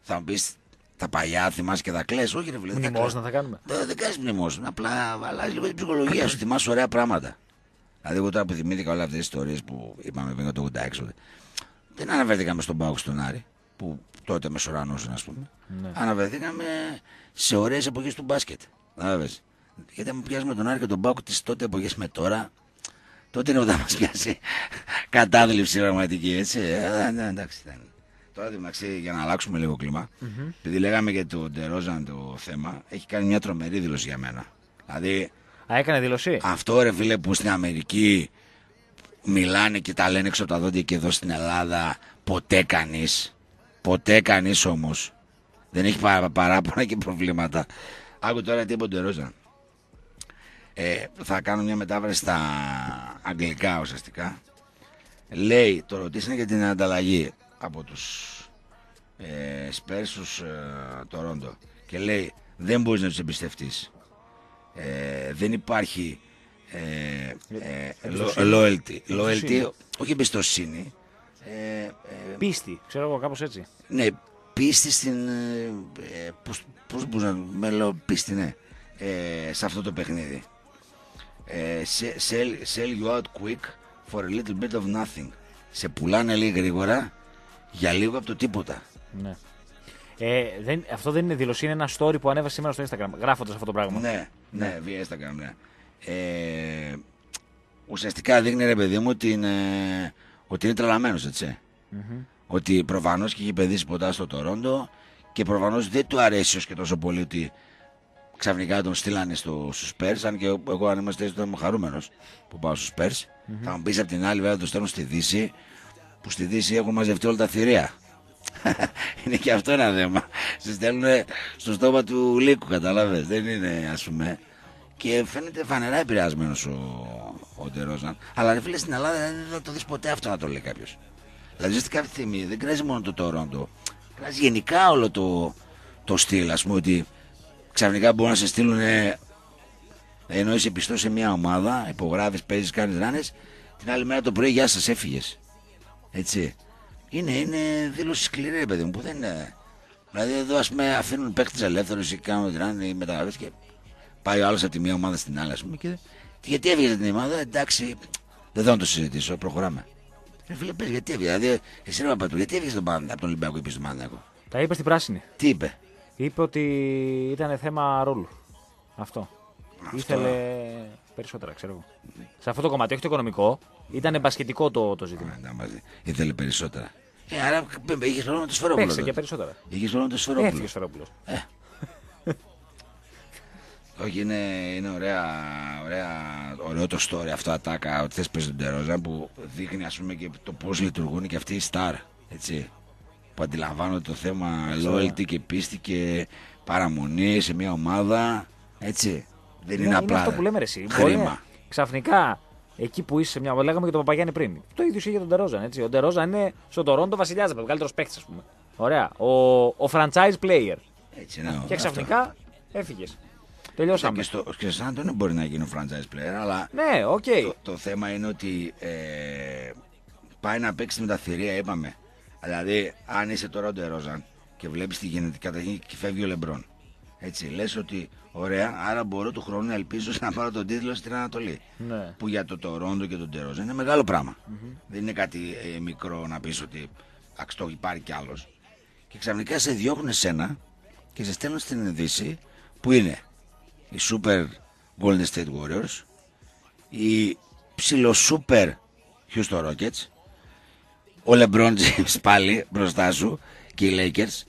Θα μου πει τα παλιά θυμάσαι και θα κλε. Όχι, ρε φίλε. Μνημόσυνα θα κάνουμε. Ε, δεν, δεν κάνει μνημόσυνα. Απλά αλλάζει λίγο την ψυχολογία σου. Θυμάσαι ωραία πράγματα. Δηλαδή, εγώ τώρα που θυμήθηκα όλα αυτές τις ιστορίες που είπαμε πριν το 86, δεν αναβερθήκαμε στον Πάουξ στον Άρη, που τότε με σωρανούσαν, ας πούμε. Ναι. Αναβερθήκαμε σε ωραίες εποχές του μπάσκετ. Γιατί αν πιάσουμε τον Άρη και τον Πάουξ τη τότε εποχές με τώρα, τότε είναι όταν μας πιάσει κατάδληψη πραγματική, έτσι. Ε, ε, ε, εντάξει ήταν. Τώρα για να αλλάξουμε λίγο επειδή λέγαμε για τον Ντερόζαν το θέμα, έχει κάνει μια τρομερή δήλωση για μένα. Δηλαδή. Α, έκανε δήλωση. Αυτό ρε φίλε που στην Αμερική μιλάνε και τα λένε έξω από τα δόντια και εδώ στην Ελλάδα ποτέ κανείς. Ποτέ κανείς όμως. Δεν έχει παράπονα και προβλήματα. Άκου τώρα τι είπε ο Ντερόζαν. θα κάνω μια μετάφραση στα αγγλικά ουσιαστικά, λέει, το ρωτήσανε για την ανταλλαγή από τους ε, Σπέρσους ε, και λέει δεν μπορείς να τους εμπιστευτείς. Ε, δεν υπάρχει ε, ε loyalty, loyalty, όχι εμπιστοσύνη. πίστη, ξέρω εγώ κάπως έτσι. Ναι, πίστη στην... Ε, πώς, πώς να... Με λέω πίστη, ναι. σε αυτό το παιχνίδι sell, ε, sell you out quick for a little bit of nothing. Σε πουλάνε λίγο γρήγορα για λίγο από το τίποτα. Ναι. Ε, δεν, αυτό δεν είναι δήλωση, είναι ένα story που ανέβασε σήμερα στο Instagram, γράφοντας αυτό το πράγμα. Ναι, ναι, ναι. via Instagram, ναι. Ε, ουσιαστικά δείχνει ρε παιδί μου ότι είναι, ότι τρελαμένο, Ότι προφανώς και έχει παιδίσει ποτά στο Τορόντο και προφανώς δεν του αρέσει ως και τόσο πολύ ότι ξαφνικά τον στείλανε στο, στους αν και εγώ αν είμαστε ήταν χαρούμενος που πάω στους Spurs. mm Θα μου πεις από την άλλη βέβαια το στέλνουν στη Δύση, που στη Δύση έχουν μαζευτεί όλα τα θηρία. είναι και αυτό ένα θέμα. Σε στέλνουν στο στόμα του Λίκου καταλάβες. Δεν είναι ας πούμε. Και φαίνεται φανερά επηρεασμένος ο, ο Ντερόζαν. Αλλά ρε φίλε στην Ελλάδα δεν θα το δεις ποτέ αυτό να το λέει κάποιος. Δηλαδή σε κάποια στιγμή δεν κράζει μόνο το Τόροντο. Κράζει γενικά όλο το, το στυλ, ας πούμε, ότι ξαφνικά μπορούν να σε στείλουν ε, ενώ είσαι πιστός σε μια ομάδα, υπογράφεις, παίζεις, κάνεις ράνες, την άλλη μέρα το πρωί γεια σας έφυγες. Έτσι. Είναι, είναι δήλωση σκληρή, παιδί μου, που δεν είναι. Δηλαδή εδώ ας πούμε αφήνουν παίχτε ελεύθερους ή κάνουν ράνε ή μεταγραφές και πάει ο άλλος από τη μία ομάδα στην άλλη, πούμε. Και... Γιατί έβγαινε την ομάδα, εντάξει, δεν θα το συζητήσω, προχωράμε. φίλε, πες, γιατί έβγαινε, δηλαδή, εσύ ρε Παπατού, γιατί έβγαινε από τον Ολυμπιακό και στον Τα είπες στην πράσινη. Τι είπε. Είπε ότι ήταν θέμα ρόλου. Αυτό. Αυτό. Ήθελε περισσότερα, ξέρω εγώ. Σε αυτό το κομμάτι, όχι το οικονομικό, ήταν μπασχετικό το, το ζήτημα. Ναι, ναι, μαζί. Ήθελε περισσότερα. Ε, άρα είχε χρόνο το σφαιρόπουλο. Παίξε δηλαδή. και περισσότερα. Είχε χρόνο το Έφυγε ε. όχι, είναι, είναι ωραία, ωραία, ωραίο το story αυτό ατάκα ότι θες πες τον Τερόζα που δείχνει ας πούμε και το πώς λειτουργούν και αυτοί οι star. Έτσι που αντιλαμβάνονται το θέμα loyalty και πίστη και παραμονή σε μια ομάδα. Έτσι. Δεν είναι, είναι απλά. Είναι αυτό που λέμε εσύ. Χρήμα. ξαφνικά εκεί που είσαι σε μια Λέγαμε και το Παπαγιάννη πριν. Το ίδιο είχε για τον Τερόζαν. Έτσι. Ο Τερόζαν είναι στον Τωρόντο βασιλιά, ο καλύτερο παίκτης, ας πούμε. Ωραία. Ο, ο franchise player. Έτσι, ναι, και ξαφνικά έφυγες. Ε, Τελειώσαμε. Και στο, δεν μπορεί να γίνει ο franchise player, αλλά. Ναι, okay. το, θέμα είναι ότι ε, πάει να παίξει με τα θηρία, είπαμε. Δηλαδή, αν είσαι τώρα ο Ντερόζαν και βλέπεις τη γενετική καταρχήν και φεύγει ο Λεμπρόν. Έτσι, λες ότι ωραία, άρα μπορώ του χρόνου να ελπίζω να πάρω τον τίτλο στην Ανατολή. Ναι. Που για το Τωρόντο και τον Τερόζαν είναι μεγάλο Δεν είναι κάτι ε, μικρό να πεις ότι αξιτό υπάρχει κι άλλος. Και ξαφνικά σε διώχνουν εσένα και σε στέλνουν στην Ενδύση που είναι οι Super Golden State Warriors, οι ψιλοσούπερ Houston Rockets, ο Λεμπρόν πάλι μπροστά σου και οι Lakers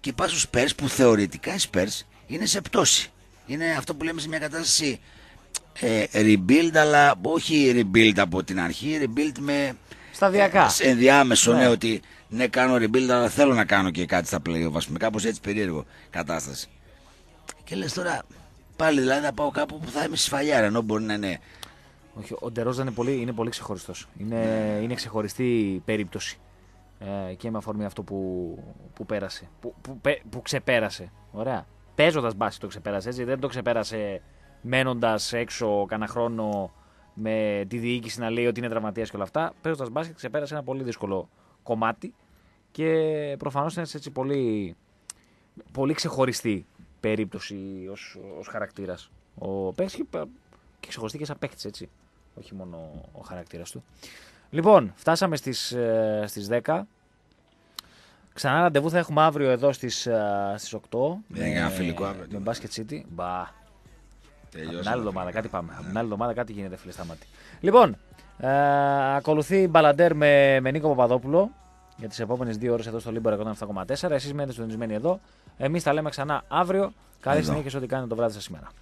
και πας στους Spurs που θεωρητικά οι Spurs είναι σε πτώση. Είναι αυτό που λέμε σε μια κατάσταση ε, rebuild αλλά όχι rebuild από την αρχή, rebuild με... Σταδιακά. Σε ενδιάμεσο, ναι. ναι. ότι ναι κάνω rebuild αλλά θέλω να κάνω και κάτι στα playoff, ας πούμε, κάπως έτσι περίεργο κατάσταση. Και λες τώρα πάλι δηλαδή να πάω κάπου που θα είμαι σφαλιάρα ενώ μπορεί να είναι όχι, ο Ντερόζα είναι πολύ, είναι πολύ ξεχωριστός. Είναι, ναι. είναι ξεχωριστή περίπτωση ε, και με αφορμή αυτό που, που πέρασε, που, που, που ξεπέρασε. Ωραία. Παίζοντας μπάση το ξεπέρασε έτσι, δεν το ξεπέρασε μένοντας έξω κάνα χρόνο με τη διοίκηση να λέει ότι είναι τραυματίας και όλα αυτά. Παίζοντας μπάσκετ ξεπέρασε ένα πολύ δύσκολο κομμάτι και προφανώς είναι έτσι πολύ, πολύ ξεχωριστή περίπτωση ως χαρακτήρας ο και ξεχωριστή και σαν παίκτης έτσι όχι μόνο ο χαρακτήρας του. Λοιπόν, φτάσαμε στις, ε, στις 10. Ξανά ραντεβού θα έχουμε αύριο εδώ στις, ε, στις 8. Δεν είναι φιλικό αύριο. Με Basket City. Μπα. Τελειώσαμε. Από την άλλη εβδομάδα κάτι πάμε. Από την άλλη ναι. εβδομάδα κάτι γίνεται φίλε στα μάτια. Λοιπόν, ε, ακολουθεί Μπαλαντέρ με, με Νίκο Παπαδόπουλο για τις επόμενες δύο ώρες εδώ στο Λίμπορ 107,4. Εσείς μένετε συντονισμένοι εδώ. Εμείς τα λέμε ξανά αύριο. Καλή συνέχεια σε ό,τι κάνετε το βράδυ σας σήμερα.